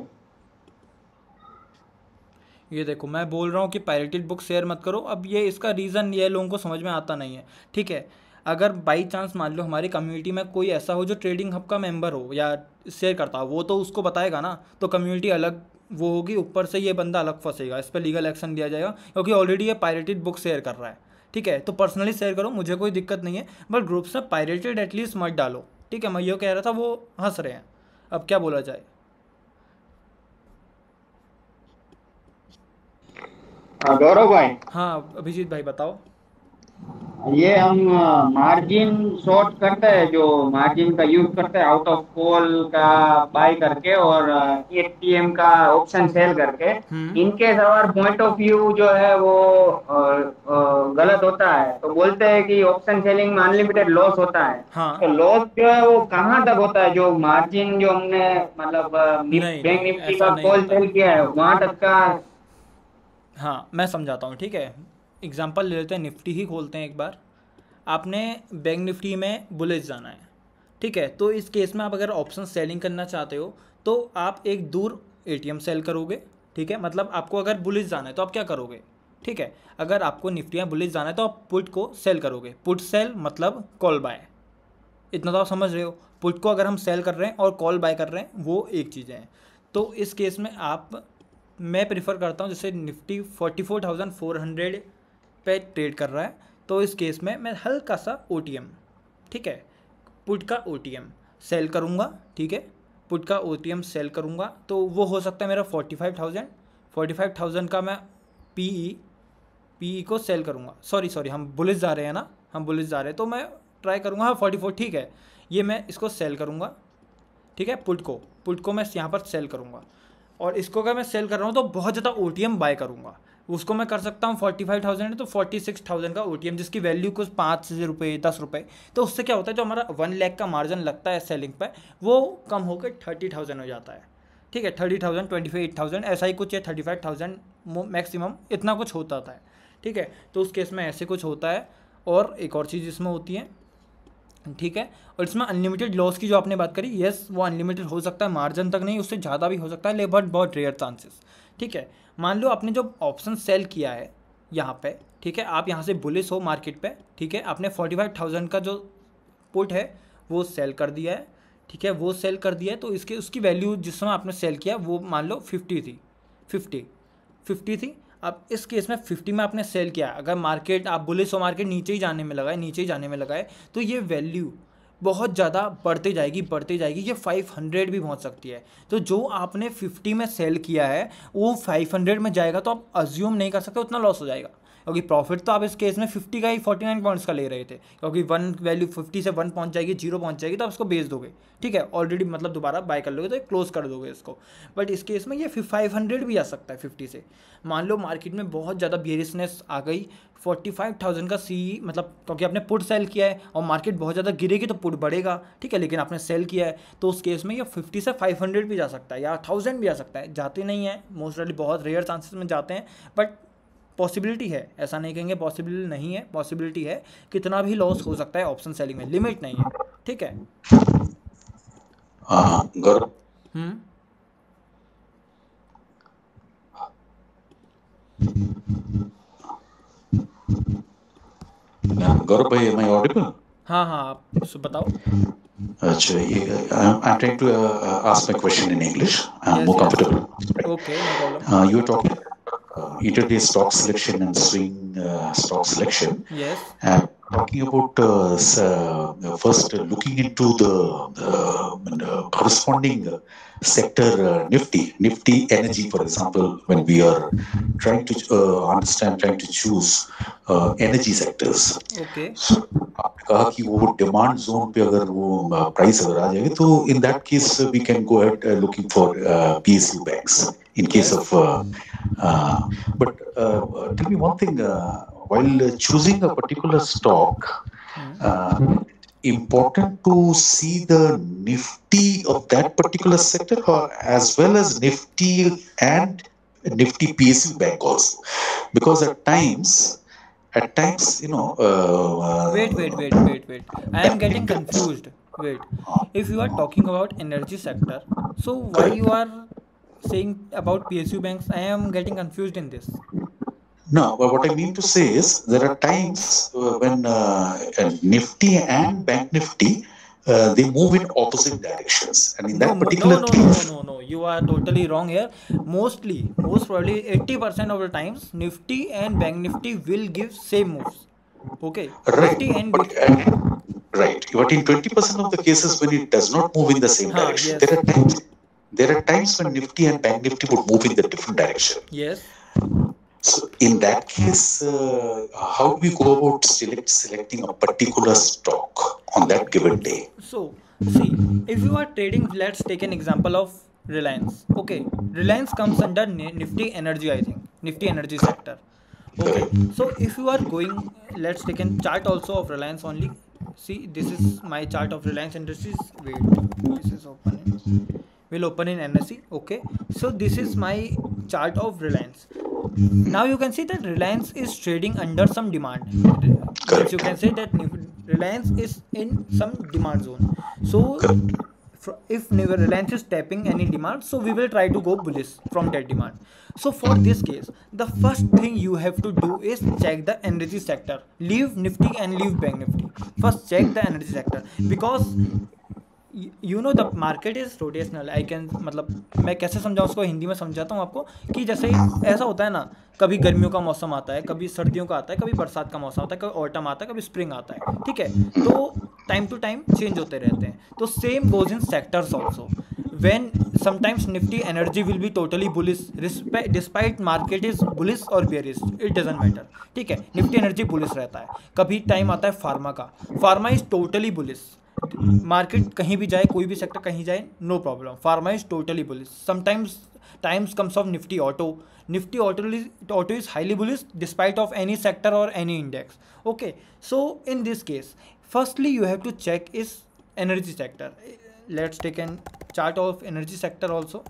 S1: ये देखो मैं बोल रहा हूँ कि पायरेटेड बुक शेयर मत करो अब ये इसका रीज़न ये लोगों को समझ में आता नहीं है ठीक है अगर बाई चांस मान लो हमारी कम्युनिटी में कोई ऐसा हो जो ट्रेडिंग हब का मेंबर हो या शेयर करता हो वो तो उसको बताएगा ना तो कम्युनिटी अलग वो होगी ऊपर से ये बंदा अलग फंसेगा इस पर लीगल एक्शन दिया जाएगा क्योंकि ऑलरेडी ये पायरेटेड बुक शेयर कर रहा है ठीक है तो पर्सनली शेयर करो मुझे कोई दिक्कत नहीं है बट ग्रुप्स में पायरेटेड एटलीस्ट मत डालो ठीक है मैं ये कह रहा था वो हंस रहे हैं अब क्या बोला जाए हाँ, गौरव भाई हाँ अभिजीत भाई बताओ ये हम मार्जिन शॉर्ट करते हैं जो मार्जिन का यूज करते हैं आउट ऑफ कॉल का बाय करके और एटीएम का ऑप्शन सेल करके इनके अवर पॉइंट ऑफ व्यू जो है वो गलत होता है तो बोलते हैं कि ऑप्शन सेलिंग में अनलिमिटेड लॉस होता है हाँ। तो लॉस जो है वो कहाँ तक होता है जो मार्जिन जो हमने मतलब बैंक निफ्टी का कॉल सेल किया है वहां तक का हाँ मैं समझाता हूँ ठीक है एग्ज़ाम्पल ले लेते हैं निफ्टी ही खोलते हैं एक बार आपने बैंक निफ्टी में बुलेज जाना है ठीक है तो इस केस में आप अगर ऑप्शन सेलिंग करना चाहते हो तो आप एक दूर ए सेल करोगे ठीक है मतलब आपको अगर बुलिस जाना है तो आप क्या करोगे ठीक है अगर आपको निफ्टी में बुलिस जाना है तो आप पुट को सेल करोगे पुट सेल मतलब कॉल बाय इतना तो आप समझ रहे हो पुट को अगर हम सेल कर रहे हैं और कॉल बाय कर रहे हैं वो एक चीज़ है तो इस केस में आप मैं प्रेफर करता हूँ जैसे Nifty forty four thousand four hundred पे ट्रेड कर रहा है तो इस केस में मैं हल्का सा ओ ठीक है पुट का ओ सेल करूँगा ठीक है पुट का ओ सेल करूँगा तो वो हो सकता है मेरा forty five thousand forty five thousand का मैं पी ई पी ई को सेल करूँगा सॉरी सॉरी हम बुलिस जा रहे हैं ना हम बुलिस जा रहे हैं तो मैं ट्राई करूँगा हाँ फोर्टी फोर ठीक है ये मैं इसको सेल करूँगा ठीक है पुट को पुट को मैं यहाँ पर सेल करूँगा और इसको अगर मैं सेल कर रहा हूँ तो बहुत ज़्यादा ओ बाय करूँगा उसको मैं कर सकता हूँ फोर्टी फाइव थाउजेंड है तो फोर्टी सिक्स थाउजेंड का ओ जिसकी वैल्यू कुछ पाँच रुपये दस रुपये तो उससे क्या होता है जो हमारा वन लैख का मार्जिन लगता है सेलिंग पर वो कम होकर थर्टी थाउजेंड हो जाता है ठीक है thirty thousand twenty five eight thousand ऐसा ही कुछ है थर्टी फाइव थाउजेंड मैक्सिमम इतना कुछ होता था ठीक है तो उस केस में ऐसे कुछ होता है और एक और चीज़ इसमें होती है ठीक है और इसमें अनलिमिटेड लॉस की जो आपने बात करी येस वो अनलिमिटेड हो सकता है मार्जिन तक नहीं उससे ज़्यादा भी हो सकता है लेकिन बहुत रेयर चांसेस ठीक है मान लो आपने जो ऑप्शन सेल किया है यहाँ पे ठीक है आप यहाँ से बुलिस हो मार्केट पे ठीक है आपने फोर्टी फाइव थाउजेंड का जो पुट है वो सेल कर दिया है ठीक है वो सेल कर दिया है तो इसके उसकी वैल्यू जिस समय आपने सेल किया वो मान लो फिफ्टी थी फिफ्टी फिफ्टी थी अब इस केस में फिफ्टी में आपने सेल किया अगर मार्केट आप बुलिस हो मार्केट नीचे ही जाने में लगाए नीचे ही जाने में लगाए तो ये वैल्यू बहुत ज़्यादा बढ़ती जाएगी बढ़ती जाएगी ये 500 भी पहुँच सकती है तो जो आपने 50 में सेल किया है वो 500 में जाएगा तो आप अज्यूम नहीं कर सकते उतना लॉस हो जाएगा क्योंकि प्रॉफिट तो आप इस केस में फिफ्टी का ही फोर्टी नाइन पॉइंट्स का ले रहे थे क्योंकि वन वैल्यू फिफ्टी से वन पहुंच जाएगी जीरो पहुंच जाएगी तो आप इसको बेच दोगे ठीक है ऑलरेडी मतलब दोबारा बाय कर लोगे तो क्लोज कर दोगे इसको बट इस केस में ये फाइव हंड्रेड भी आ सकता है फिफ्टी से मान लो मार्केट में बहुत ज़्यादा बियरिसनेस आ गई फोर्टी फाइव थाउजेंड का सी e, मतलब क्योंकि आपने पुट सेल किया है और मार्केट बहुत ज़्यादा गिरेगी तो पुट बढ़ेगा ठीक है लेकिन आपने सेल किया है तो उस केस में ये फिफ्टी से फाइव हंड्रेड भी जा सकता है या थाउजेंड भी आ सकता है जाते नहीं है मोस्टली बहुत रेयर चांसेस में जाते हैं बट पॉसिबिलिटी है ऐसा नहीं कहेंगे पॉसिबिलिटी नहीं है पॉसिबिलिटी है कितना भी लॉस हो सकता है ऑप्शन सेलिंग में लिमिट नहीं है ठीक है
S2: गौरव भाई ऑडिबल
S1: हाँ हाँ आप बताओ
S2: अच्छा ये I am trying to ask my question in English I am more comfortable okay no problem you are talking uh, he stock selection and swing uh, stock selection. Yes. Uh, talking about uh, uh, first uh, looking into the corresponding sector Nifty, Nifty Energy, for example, when we are trying to understand, trying to choose energy sectors. Okay. So, कहा कि वो demand zone पे अगर वो price अगर आ जाएगी तो in that case we can in case of. Uh, uh, but uh, tell me one thing while choosing a particular stock, important to see the Nifty of that particular sector or as well as Nifty and Nifty PSU bank also? Because at times, at times, you know. Uh,
S1: wait, wait, wait, wait, wait. I am getting confused. Wait. If you are talking about energy sector, so why you are saying about PSU banks. I am getting confused in this.
S2: No, but what I mean to say is there are times uh, when uh, uh, Nifty and Bank Nifty uh, they move in opposite directions, and in that no, particular no, no, no,
S1: no, no, you are totally wrong here. Mostly, most probably, eighty percent of the times, Nifty and Bank Nifty will give same moves. Okay, right. Nifty and but, uh,
S2: right, but in twenty percent of the cases when it does not move in the same direction, yes. there are times there are times when Nifty and Bank Nifty would move in the different direction. Yes. So in that case, uh, how do we go about select, selecting a particular stock on that given day?
S1: So, see, if you are trading, let's take an example of Reliance. Okay, Reliance comes under Nifty Energy, I think, Nifty Energy sector. Okay, so if you are going, let's take a chart also of Reliance only. See, this is my chart of Reliance Industries. Wait, this is open will open in NSE okay so this is my chart of Reliance now you can see that Reliance is trading under some demand Correct. you can say that Reliance is in some demand zone so if Reliance is tapping any demand so we will try to go bullish from that demand so for this case the first thing you have to do is check the energy sector leave nifty and leave bank nifty first check the energy sector because you know the market is rotational I can मतलब मैं कैसे समझाऊँ उसको हिंदी में समझाता हूँ आपको कि जैसे ऐसा होता है ना कभी गर्मियों का मौसम आता है कभी सर्दियों का आता है कभी बरसात का मौसम आता है कभी ऑटम आता है कभी स्प्रिंग आता है ठीक है तो टाइम टू टाइम चेंज होते रहते हैं तो same goes in sectors also when sometimes Nifty energy will be totally bullish despite market is bullish और bearish इट डजेंट मैटर ठीक है निफ्टी एनर्जी बुलिस रहता है कभी टाइम आता है फार्मा का pharma is totally bullish market कहीं भी जाए कोई भी सेक्टर कहीं जाए no problem pharma is totally bullish sometimes times comes of Nifty auto Nifty auto auto is highly bullish despite of any sector और any index okay so in this case firstly you have to check is energy sector let's take an chart of energy sector also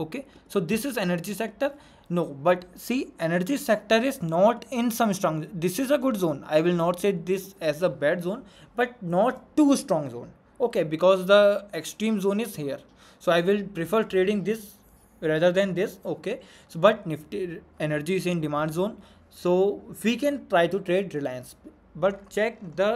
S1: okay so this is energy sector no but see energy sector is not in some strong this is a good zone i will not say this as a bad zone but not too strong zone okay because the extreme zone is here so i will prefer trading this rather than this okay so but nifty energy is in demand zone so we can try to trade reliance but check the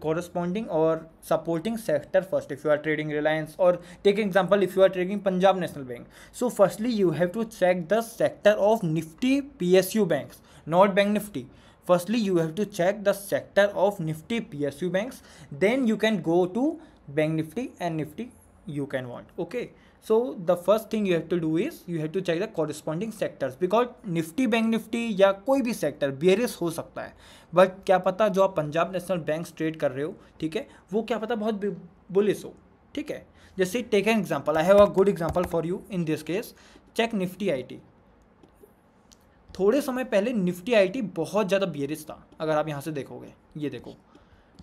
S1: corresponding or supporting sector first if you are trading reliance or take example if you are trading punjab national bank so firstly you have to check the sector of nifty psu banks not bank nifty firstly you have to check the sector of nifty psu banks then you can go to bank nifty and nifty you can want okay so the first thing you have to do is you have to check the corresponding sectors because Nifty bank Nifty या कोई भी sector बियरिस हो सकता है but क्या पता जो आप पंजाब नेशनल बैंक ट्रेड कर रहे हो ठीक है वो क्या पता बहुत बुलिस हो ठीक है जैसे take an example I have a good example for you in this case check Nifty I थोड़े समय पहले निफ्टी आई बहुत ज़्यादा बियरिस था अगर आप यहाँ से देखोगे ये देखो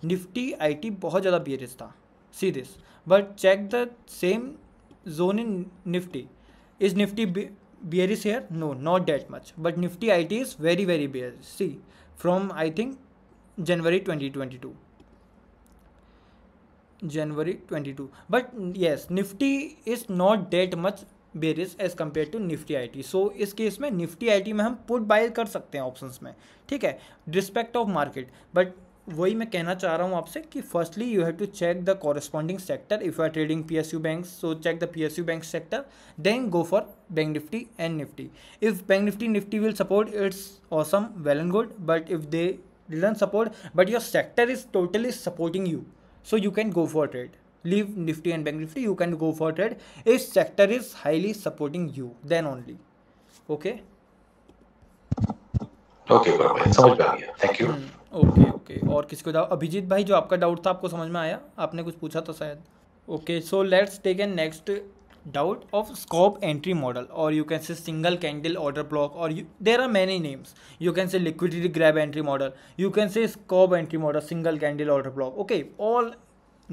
S1: निफ्टी आई बहुत ज़्यादा बियरिस था see this but check the same zone in Nifty is Nifty bear is here no not that much but Nifty I T is very very bear see from I think January twenty twenty two January twenty two but yes Nifty is not that much bearish as compare to Nifty I T so इस case में Nifty I T में हम put by कर सकते हैं option में ठीक है रिस्पेक्ट ऑफ मार्केट बट वही मैं कहना चाह रहा हूँ आपसे कि firstly you have to check the corresponding sector if you are trading P S U bank so check the P S U bank sector then go for bank Nifty and Nifty if bank Nifty Nifty will support it's awesome well and good but if they didn't support but your sector is totally supporting you so you can go for trade leave Nifty and bank Nifty you can go for trade if sector is highly supporting you then only okay
S2: समझ
S1: गया thank you okay okay और किसी को अभिजीत भाई जो आपका doubt था आपको समझ में आया आपने कुछ पूछा था शायद okay so let's take an next doubt of scope entry model और you can say single candle order block और there are many names you can say liquidity grab entry model you can say scope entry model single candle order block okay all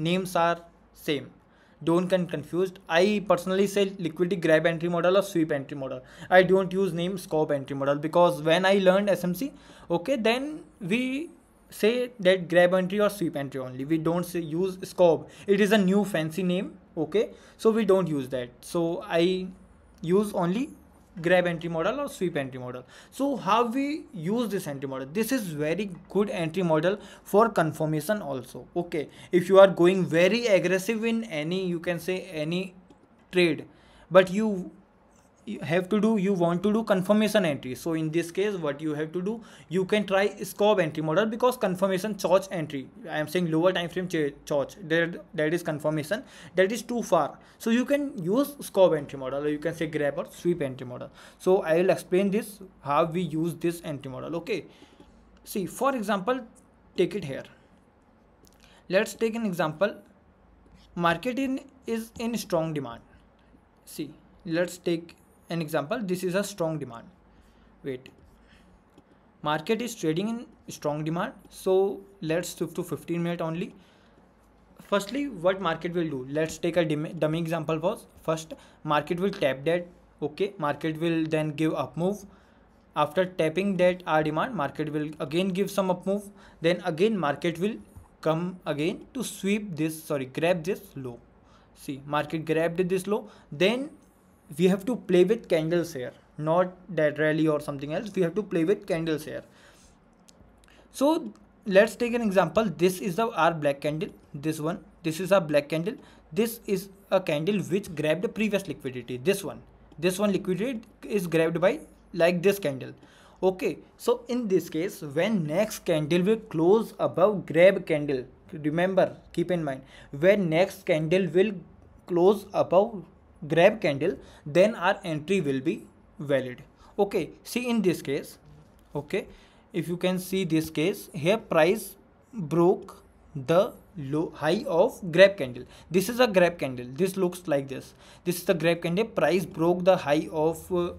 S1: names are same don't can confuse I personally say liquidity grab entry model और sweep entry model I don't use name scope entry model because when I learn S M C okay then we say that grab entry or sweep entry only we don't use scope it is a new fancy name okay so we don't use that so i use only grab entry model or sweep entry model so how we use this entry model this is very good entry model for confirmation also okay if you are going very aggressive in any you can say any trade but you you have to do you want to do confirmation entry so in this case what you have to do you can try scope entry model because confirmation church entry i am saying lower time frame church that, that is confirmation that is too far so you can use scope entry model or you can say grab or sweep entry model so i will explain this how we use this entry model okay see for example take it here let's take an example market in is in strong demand see let's take an example this is a strong demand wait market is trading in strong demand so let's shift to 15 minute only firstly what market will do let's take a dummy example first first market will tap that okay market will then give up move after tapping that r demand market will again give some up move then again market will come again to sweep this sorry grab this low see market grabbed this low then we have to play with candles here not that rally or something else we have to play with candles here so let's take an example this is the our black candle this one this is a black candle this is a candle which grabbed the previous liquidity this one this one liquidity is grabbed by like this candle okay so in this case when next candle will close above grab candle remember keep in mind when next candle will close above grab candle then our entry will be valid okay see in this case okay if you can see this case here price broke the low high of grab candle this is a grab candle this looks like this this is the grab candle price broke the high of uh,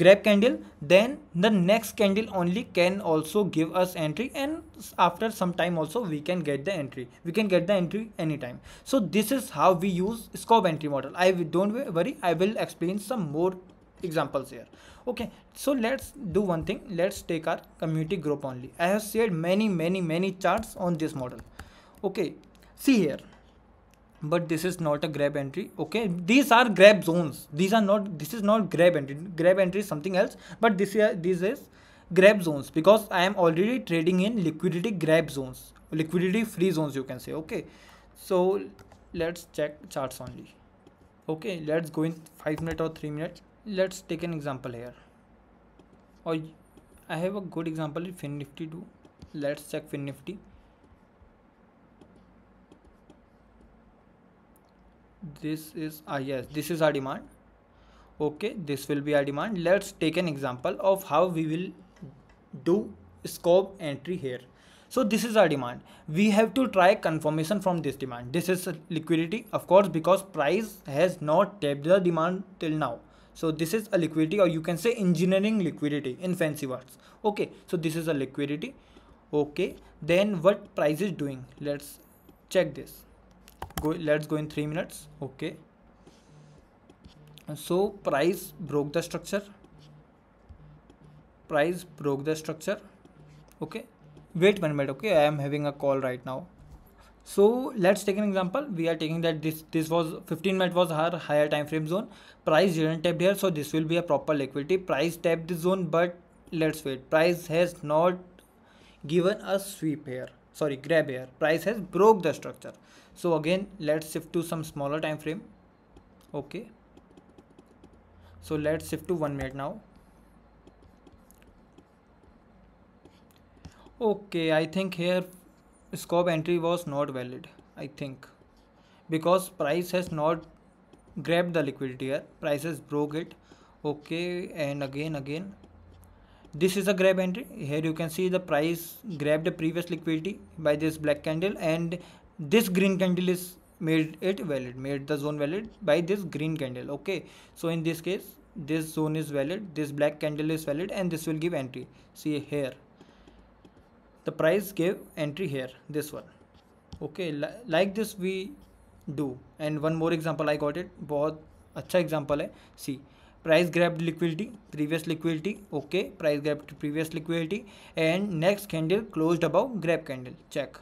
S1: grab candle then the next candle only can also give us entry and after some time also we can get the entry we can get the entry anytime so this is how we use scope entry model i don't worry i will explain some more examples here okay so let's do one thing let's take our community group only i have shared many many many charts on this model okay see here but this is not a grab entry okay these are grab zones these are not this is not grab entry grab entry is something else but this is this is grab zones because i am already trading in liquidity grab zones liquidity free zones you can say okay so let's check charts only okay let's go in 5 minutes or 3 minutes let's take an example here or i have a good example in fin nifty too let's check fin nifty this is our ah, yes this is our demand okay this will be our demand let's take an example of how we will do scope entry here so this is our demand we have to try confirmation from this demand this is liquidity of course because price has not tapped the demand till now so this is a liquidity or you can say engineering liquidity in fancy words okay so this is a liquidity okay then what price is doing let's check this go let's go in 3 minutes okay so price broke the structure price broke the structure okay wait one minute okay i am having a call right now so let's take an example we are taking that this this was 15 minute was our higher time frame zone price didn't tap here so this will be a proper liquidity price tapped the zone but let's wait price has not given a sweep here sorry grab here price has broke the structure so again let's shift to some smaller time frame okay so let's shift to one minute now okay i think here scope entry was not valid i think because price has not grabbed the liquidity here price has broke it okay and again again this is a grab entry here you can see the price grabbed the previous liquidity by this black candle and this green candle is made it valid made the zone valid by this green candle okay so in this case this zone is valid this black candle is valid and this will give entry see here the price gave entry here this one okay like this we do and one more example i got it बहुत अच्छा example है See, price grabbed liquidity, previous liquidity. Okay, price grabbed previous liquidity, and next candle closed above grab candle. Check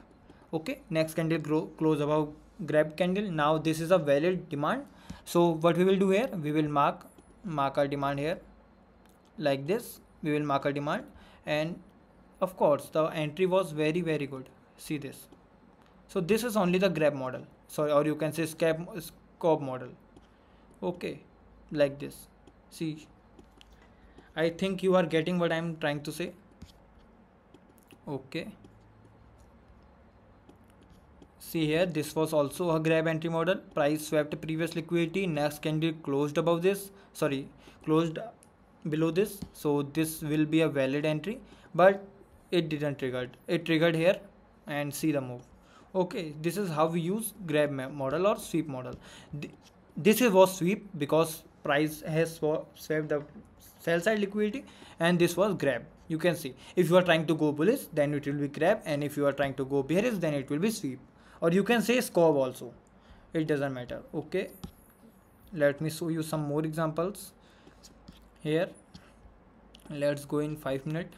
S1: okay next candle grow close above grab candle now this is a valid demand so what we will do here we will mark mark our demand here like this we will mark our demand and of course the entry was very very good see this so this is only the grab model sorry or you can say scab scob model okay like this see i think you are getting what i'm trying to say okay see here this was also a grab entry model price swept previous liquidity next candle closed above this sorry closed below this so this will be a valid entry but it didn't trigger it triggered here and see the move okay this is how we use grab model or sweep model this is was sweep because price has swept the sell side liquidity and this was grab you can see if you are trying to go bullish then it will be grab and if you are trying to go bearish then it will be sweep or you can say scob also it doesn't matter okay let me show you some more examples here let's go in 5 minute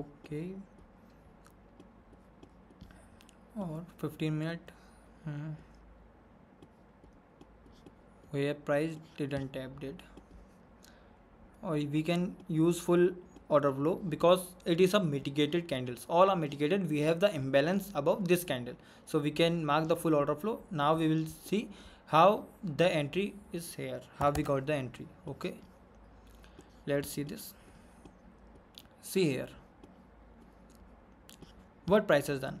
S1: okay or 15 minute hmm. where price didn't update or we can use full order flow because it is a mitigated candles all are mitigated we have the imbalance above this candle so we can mark the full order flow now we will see how the entry is here how we got the entry okay let's see this see here what price has done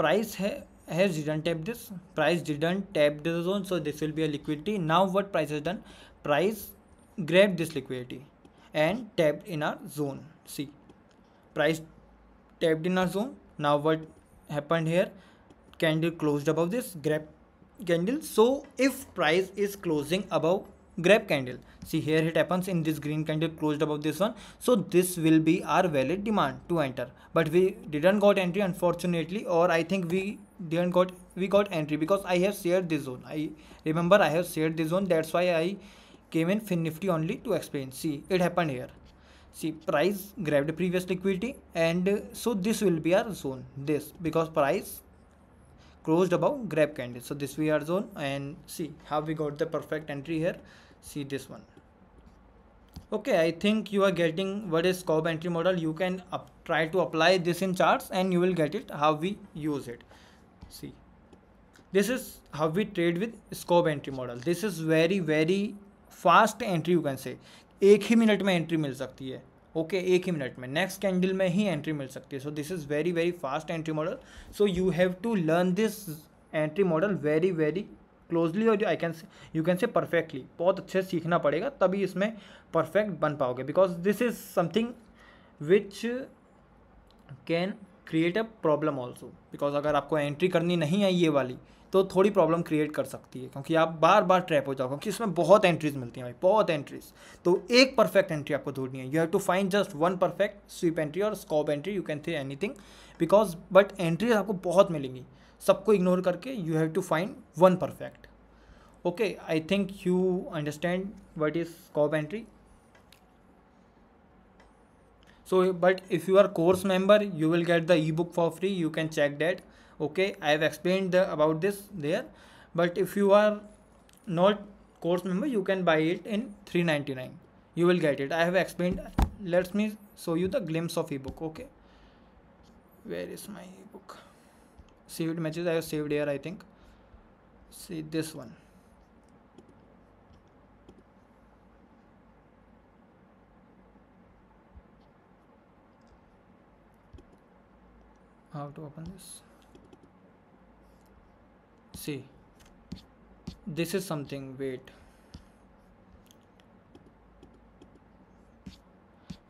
S1: price ha has didn't tap this price didn't tap the zone so this will be a liquidity now what price has done price grab this liquidity and tapped in our zone see price tapped in our zone now what happened here candle closed above this grab candle so if price is closing above grab candle see here it happens in this green candle closed above this one so this will be our valid demand to enter but we didn't got entry unfortunately or i think we didn't got we got entry because i have shared this zone i remember i have shared this zone that's why i came in FinNifty only to explain. See, it happened here. See, price grabbed previous liquidity and uh, so this will be our zone. This because price closed above grab candle. So this we are zone and see how we got the perfect entry here. See this one. Okay, I think you are getting what is Cobb entry model. You can up, try to apply this in charts and you will get it how we use it. See this is how we trade with scope entry model this is very very fast entry you can say एक ही minute में entry मिल सकती है okay okay, एक ही minute में next candle में ही एंट्री मिल सकती है so this is very very fast entry model so you have to learn this entry model very very closely और I can say you can say perfectly बहुत अच्छे से सीखना पड़ेगा तभी इसमें परफेक्ट बन पाओगे because this is something which can create a problem also because अगर आपको एंट्री करनी नहीं आई ये वाली तो थोड़ी प्रॉब्लम क्रिएट कर सकती है क्योंकि आप बार बार ट्रैप हो जाओ क्योंकि इसमें बहुत एंट्रीज मिलती हैं भाई बहुत एंट्रीज तो एक परफेक्ट एंट्री आपको ढूंढनी है you have to find just one perfect sweep entry और scope entry you can they anything because but entries आपको बहुत मिलेंगी सबको इग्नोर करके you have to find one perfect okay I think you understand what is scope entry so but if you are course member you will get the E book for free you can check that okay i have explained the, about this there but if you are not course member you can buy it in 399 you will get it i have explained let me show you the glimpse of ebook okay where is my ebook saved matches i have saved here i think see this one how to open this see this is something wait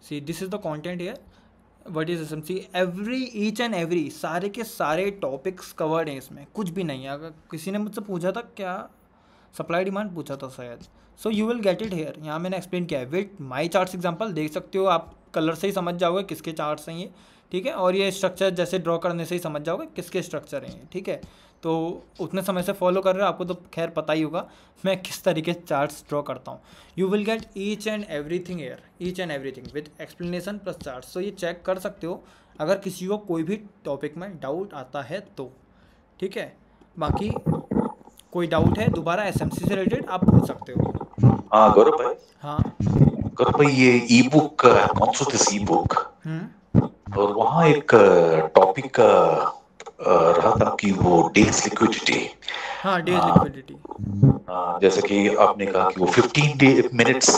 S1: see this is the content here what is एसम सी every each and every सारे के सारे topics covered हैं इसमें कुछ भी नहीं है अगर किसी ने मुझसे पूछा था क्या सप्लाई डिमांड पूछा था शायद so you will get it here यहाँ मैंने एक्सप्लेन किया है विट माई चार्ट्स एग्जाम्पल देख सकते हो आप कलर से ही समझ जाओगे किसके चार्ट्स हैं ये ठीक है और ये स्ट्रक्चर जैसे ड्रॉ करने से ही समझ जाओगे किसके स्ट्रक्चर हैं ठीक है तो उतने समय से फॉलो कर रहे हो आपको तो खैर पता ही होगा मैं किस तरीके से चार्ट्स ड्रॉ करता हूँ you will get each and every thing here each and every thing with explanation plus chart तो ये चेक कर सकते हो अगर किसी को कोई भी टॉपिक में डाउट आता है तो ठीक है बाकी कोई डाउट है दोबारा एस से रिलेटेड आप पूछ सकते हो हाँ गौरव भाई हाँ
S2: गौरव भाई ये ई बुक कौन सा ई बुक और वहां एक टॉपिक रहा था कि वो डेज लिक्विडिटी
S1: हाँ डेज लिक्विडिटी
S2: हाँ। हाँ, जैसे कि आपने कहा कि वो 15 minutes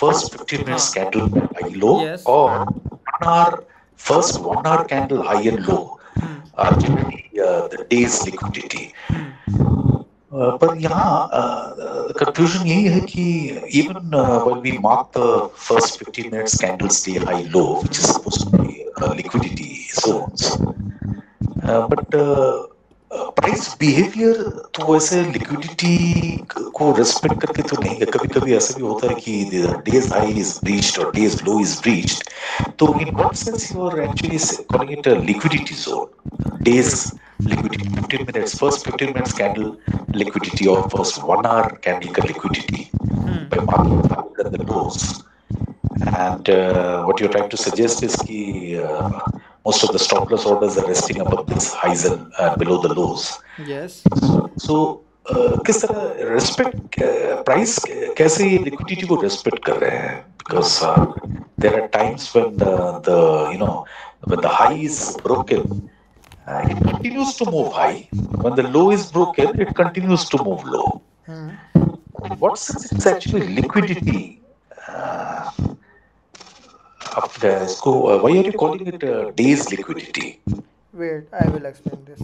S2: first 15 minutes candle high low और one hour first one hour candle high and low are the day's liquidity पर यहाँ कंफ्यूजन यही है कि even when we mark the first 15 minutes candles day high low which is supposed to be liquidity zones but uh, price behaviour तो ऐसे liquidity को respect करके तो नहीं है कभी कभी ऐसा भी होता है कि डेज हाई इज ब्रीच्ड और डेज लो इज ब्रीच्ड तो in one sense you are actually calling it a liquidity zone day's liquidity 15 minutes first 15 minutes candle liquidity or first one hour candle ka liquidity hmm. by market and the lows and uh, what you're trying to suggest is ki uh, most of the stop loss orders are resting above this highs and uh, below the lows.
S1: Yes. So किस uh, तरह respect uh, price? कैसे liquidity को
S2: respect कर रहे हैं times there are times when when the high is broken uh, it continues to move high when the low is broken it continues to move low hmm. what's it's actually liquidity uh, up the scope. Uh, why are you calling it uh, days liquidity?
S1: Wait, I will explain this.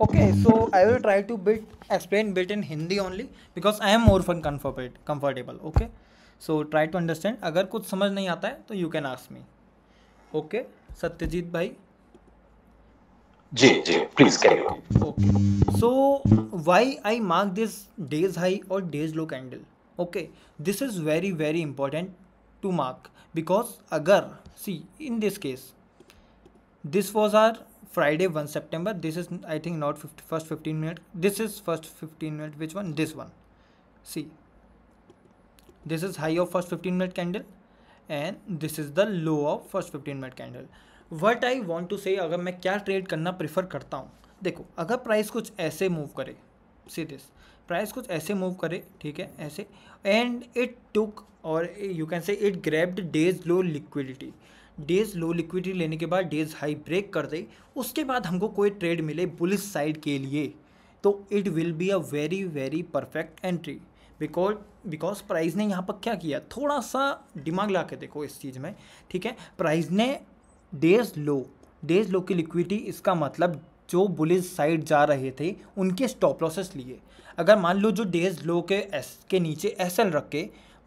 S1: Okay, so I will try to bit explain bit in Hindi only because I am more fun comfortable comfortable. Okay, so try to understand. agar kuch samajh nahi aata hai to you can ask me. Okay, satyajit bhai
S2: जी जी please
S1: okay so why I mark this day's high और day's low candle okay this is very very important to mark because agar see in this case this was our friday 1 september this is i think not 50, first 15 minute this is first 15 minute which one this one see this is high of first 15 minute candle and this is the low of first 15 minute candle what I want to say अगर मैं क्या trade करना prefer करता हूँ देखो अगर price कुछ ऐसे मूव करे सी दिस प्राइस कुछ ऐसे मूव करे ठीक है ऐसे एंड इट टुक और you can say it grabbed day's low liquidity day's low liquidity लेने के बाद डेज हाई ब्रेक कर दे उसके बाद हमको कोई ट्रेड मिले बुलिस साइड के लिए तो it will be a very very perfect entry because because price ने यहाँ पर क्या किया थोड़ा सा दिमाग ला के देखो इस चीज़ में ठीक है प्राइज़ ने डेज लो डेज लो की लिक्विडिटी इसका मतलब जो बुलिस साइड जा रहे थे उनके स्टॉप लॉसेस लिए अगर मान लो जो डेज लो के एस के नीचे एस एल रख के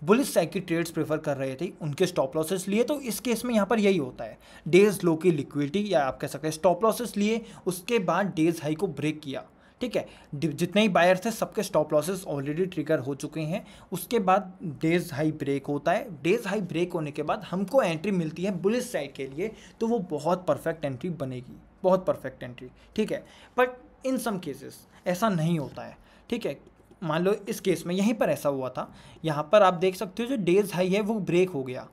S1: बुलिस साइड की ट्रेड्स प्रेफर कर रहे थे उनके स्टॉप लॉसेस लिए तो इस केस में यहाँ पर यही होता है डेज लो की लिक्विडिटी या आप कह सकते हैं स्टॉप लॉसेस लिए उसके बाद डेज हाई को ब्रेक किया ठीक है जितने ही बायर्स थे सबके स्टॉप लॉसेस ऑलरेडी ट्रिगर हो चुके हैं उसके बाद डेज हाई ब्रेक होता है डेज हाई ब्रेक होने के बाद हमको एंट्री मिलती है बुलिस साइड के लिए तो वो बहुत परफेक्ट एंट्री बनेगी बहुत परफेक्ट एंट्री ठीक है बट इन सम केसेस ऐसा नहीं होता है ठीक है मान लो इस केस में यहीं पर ऐसा हुआ था यहाँ पर आप देख सकते हो जो डेज हाई है वो ब्रेक हो गया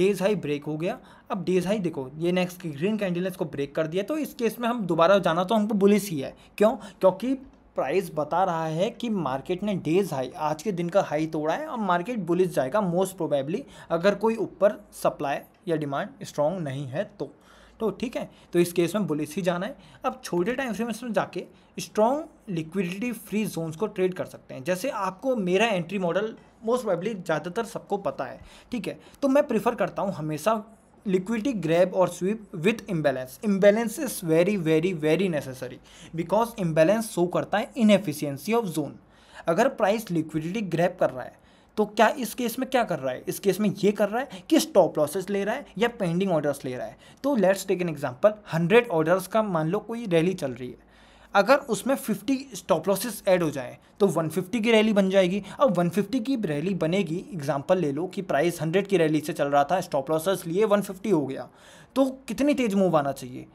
S1: डेज हाई ब्रेक हो गया अब डेज हाई देखो ये नेक्स्ट ग्रीन कैंडल ने इसको ब्रेक कर दिया तो इस केस में हम दोबारा जाना तो हमको बुलिस ही है क्यों क्योंकि प्राइस बता रहा है कि मार्केट ने डेज हाई आज के दिन का हाई तोड़ा है और मार्केट बुलिस जाएगा मोस्ट प्रोबेबली अगर कोई ऊपर सप्लाई या डिमांड स्ट्रांग नहीं है तो तो ठीक है तो इस केस में बुलिस ही जाना है अब छोटे टाइम फ्रेम में जाके स्ट्रॉन्ग लिक्विडिटी फ्री जोन्स को ट्रेड कर सकते हैं जैसे आपको मेरा एंट्री मॉडल मोस्ट प्रॉबली ज़्यादातर सबको पता है ठीक है तो मैं प्रीफर करता हूँ हमेशा लिक्विडिटी ग्रैब और sweep with imbalance imbalance is very very very necessary because imbalance show करता है इनएफिशियंसी ऑफ जोन अगर प्राइस लिक्विडिटी ग्रैप कर रहा है तो क्या इस केस में क्या कर रहा है इस केस में ये कर रहा है कि स्टॉप लॉसेस ले रहा है या पेंडिंग ऑर्डर्स ले रहा है तो let's take an example hundred orders का मान लो कोई रैली चल रही है अगर उसमें 50 स्टॉप लॉसेस ऐड हो जाए तो 150 की रैली बन जाएगी अब 150 की रैली बनेगी एग्जांपल ले लो कि प्राइस 100 की रैली से चल रहा था स्टॉप लॉसेस लिए 150 हो गया तो कितनी तेज़ मूव आना चाहिए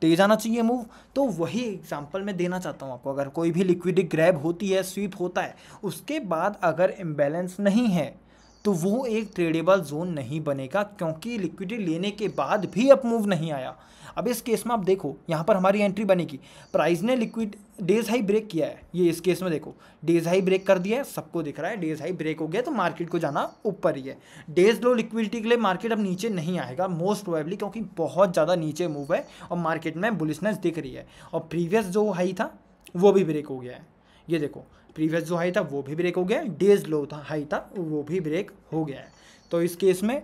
S1: तेज आना चाहिए मूव तो वही एग्जांपल मैं देना चाहता हूँ आपको अगर कोई भी लिक्विडिक ग्रैब होती है स्वीप होता है उसके बाद अगर इम्बेलेंस नहीं है तो वो एक ट्रेडेबल जोन नहीं बनेगा क्योंकि लिक्विडिटी लेने के बाद भी अब मूव नहीं आया अब इस केस में आप देखो यहाँ पर हमारी एंट्री बनेगी प्राइस ने लिक्विड डेज हाई ब्रेक किया है ये इस केस में देखो डेज हाई ब्रेक कर दिया है सबको दिख रहा है डेज हाई ब्रेक हो गया तो मार्केट को जाना ऊपर ही है डेज लो लिक्विडिटी के लिए मार्केट अब नीचे नहीं आएगा मोस्ट प्रोबेबली क्योंकि बहुत ज़्यादा नीचे मूव है और मार्केट में बुलिसनेस दिख रही है और प्रीवियस जो हाई था वो भी ब्रेक हो गया है ये देखो प्रीवियस जो हाई था वो भी ब्रेक हो गया डेज लो था हाई था वो भी ब्रेक हो गया है तो इस केस में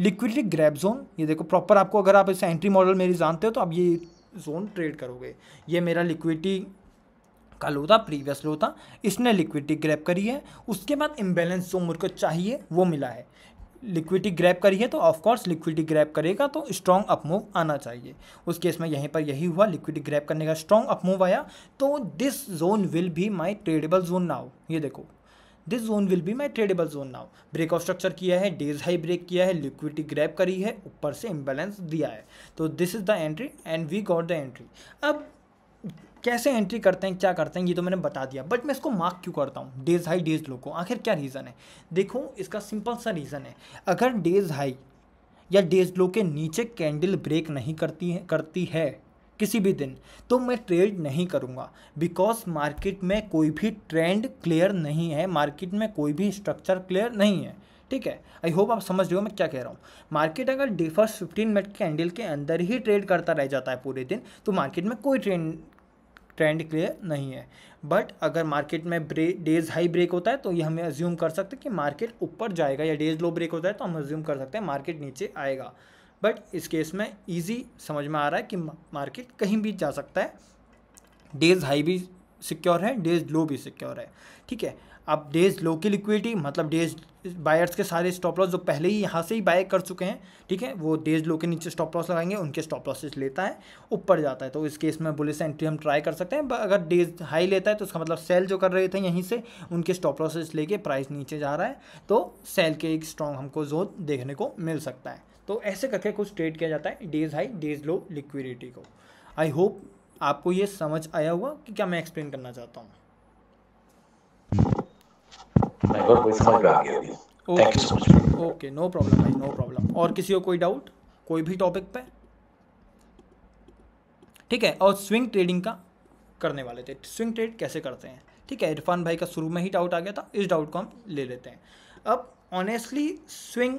S1: लिक्विडली ग्रैप जोन ये देखो प्रॉपर आपको अगर आप इसे एंट्री मॉडल मेरी जानते हो तो आप ये जोन ट्रेड करोगे ये मेरा लिक्विडिटी का लो था प्रीवियस लो था इसने लिक्विडिटी ग्रैप करी है उसके बाद इम्बेलेंस जो मुझको चाहिए वो मिला है लिक्विडिटी ग्रैप करी है तो ऑफकोर्स लिक्विडिटी ग्रैप करेगा तो स्ट्रॉन्ग अपमूव आना चाहिए उस केस में यहीं पर यही हुआ लिक्विडिटी ग्रैप करने का स्ट्रॉन्ग अपमूव आया तो this zone will be my tradable zone now ये देखो this zone will be my tradable zone now break of structure किया है डेज हाई ब्रेक किया है लिक्विडिटी ग्रैप करी है ऊपर से इम्बेलेंस दिया है तो this is the entry and we got the entry अब कैसे एंट्री करते हैं क्या करते हैं ये तो मैंने बता दिया बट मैं इसको मार्क क्यों करता हूँ डेज हाई डेज लो को आखिर क्या रीज़न है देखो इसका सिंपल सा रीज़न है अगर डेज हाई या डेज लो के नीचे कैंडल ब्रेक नहीं करती है करती है किसी भी दिन तो मैं ट्रेड नहीं करूँगा बिकॉज मार्केट में कोई भी ट्रेंड क्लियर नहीं है मार्केट में कोई भी स्ट्रक्चर क्लियर नहीं है ठीक है आई होप आप समझ रहे हो मैं क्या कह रहा हूँ मार्केट अगर डे फर्स्ट फिफ्टीन मिनट के कैंडल के अंदर ही ट्रेड करता रह जाता है पूरे दिन तो मार्केट में कोई ट्रेंड ट्रेंड क्लियर नहीं है बट अगर मार्केट में ब्रेक डेज हाई ब्रेक होता है तो ये हमें अज्यूम कर सकते हैं कि मार्केट ऊपर जाएगा या डेज लो ब्रेक होता है तो हम अज्यूम कर सकते हैं मार्केट नीचे आएगा बट इस केस में ईजी समझ में आ रहा है कि मार्केट कहीं भी जा सकता है डेज हाई भी सिक्योर है डेज लो भी सिक्योर है ठीक है अब डेज लो की लिक्विडिटी मतलब डेज बायर्स के सारे स्टॉप लॉस जो पहले ही यहाँ से ही बाय कर चुके हैं ठीक है वो डेज लो के नीचे स्टॉप लॉस लगाएंगे उनके स्टॉप लॉसेस लेता है ऊपर जाता है तो इस केस में बुलिस एंट्री हम ट्राई कर सकते हैं अगर डेज हाई लेता है तो उसका मतलब सेल जो कर रहे थे यहीं से उनके स्टॉप लॉसेस लेके प्राइस नीचे जा रहा है तो सेल के एक स्ट्रॉन्ग हमको जोन देखने को मिल सकता है तो ऐसे करके कुछ ट्रेड किया जाता है day's high day's low liquidity को आई होप आपको ये समझ आया हुआ कि क्या मैं एक्सप्लेन करना चाहता हूँ
S2: मैं और कोई समझ में
S1: आ गया thank you so much okay no problem भाई नो प्रॉब्लम और किसी को कोई डाउट कोई भी टॉपिक पे ठीक है और स्विंग ट्रेडिंग का करने वाले थे स्विंग ट्रेड कैसे करते हैं ठीक है इरफान भाई का शुरू में ही डाउट आ गया था इस डाउट को हम ले लेते हैं अब ऑनेस्टली स्विंग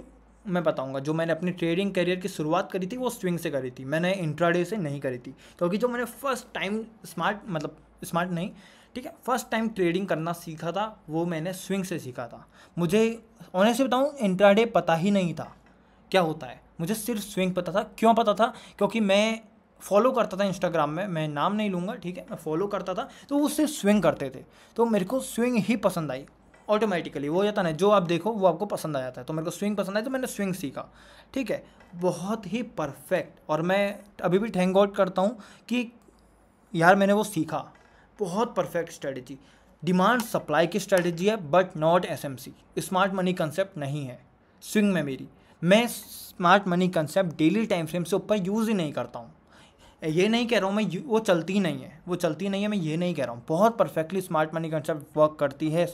S1: मैं बताऊंगा जो मैंने अपनी ट्रेडिंग करियर की शुरुआत करी थी वो स्विंग से करी थी मैंने इंट्राडे से नहीं करी थी क्योंकि जो मैंने फर्स्ट टाइम स्मार्ट मतलब स्मार्ट नहीं ठीक है फर्स्ट टाइम ट्रेडिंग करना सीखा था वो मैंने स्विंग से सीखा था मुझे ऑनेस्ट से बताऊँ इंट्राडे पता ही नहीं था क्या होता है मुझे सिर्फ स्विंग पता था क्यों पता था क्योंकि मैं फॉलो करता था इंस्टाग्राम में मैं नाम नहीं लूँगा ठीक है मैं फॉलो करता था तो वो सिर्फ स्विंग करते थे तो मेरे को स्विंग ही पसंद आई ऑटोमेटिकली वो जाता तो ना जो आप देखो वो आपको पसंद आ जाता है तो मेरे को स्विंग पसंद आया तो मैंने स्विंग सीखा ठीक है बहुत ही परफेक्ट और मैं अभी भी थैंक गॉड करता हूँ कि यार मैंने वो सीखा बहुत परफेक्ट स्ट्रेटजी डिमांड सप्लाई की स्ट्रेटजी है but not S M C smart money concept नहीं है स्विंग में मेरी मैं smart money concept daily time frame से ऊपर यूज़ ही नहीं करता हूँ ये नहीं कह रहा हूँ मैं वो चलती नहीं है वो चलती नहीं है मैं ये नहीं कह रहा हूँ बहुत perfectly smart money concept work करती है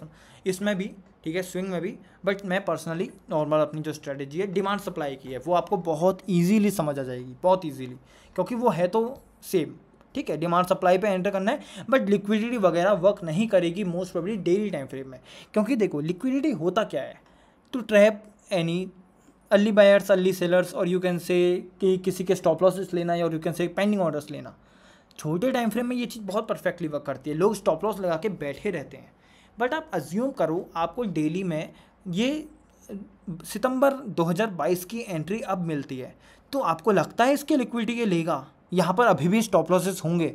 S1: इसमें भी ठीक है स्विंग में भी बट मैं पर्सनली नॉर्मल अपनी जो स्ट्रेटेजी है डिमांड सप्लाई की है वो आपको बहुत ईजीली समझ आ जाएगी बहुत ईजीली क्योंकि वो है तो सेम ठीक है डिमांड सप्लाई पे एंटर करना है बट लिक्विडिटी वगैरह वर्क नहीं करेगी most probably daily time frame में क्योंकि देखो लिक्विडिटी होता क्या है to trap any early buyers early sellers और यू कैन से कि किसी के स्टॉप लॉसेस लेना या और you can say pending orders लेना छोटे टाइम फ्रेम में ये चीज़ बहुत परफेक्टली वर्क करती है लोग स्टॉप लॉस लगा के बैठे रहते हैं बट आप अज्यूम करो आपको डेली में ये सितंबर 2022 की एंट्री अब मिलती है तो आपको लगता है इसके लिक्विडिटी ये लेगा यहाँ पर अभी भी स्टॉप लॉसेस होंगे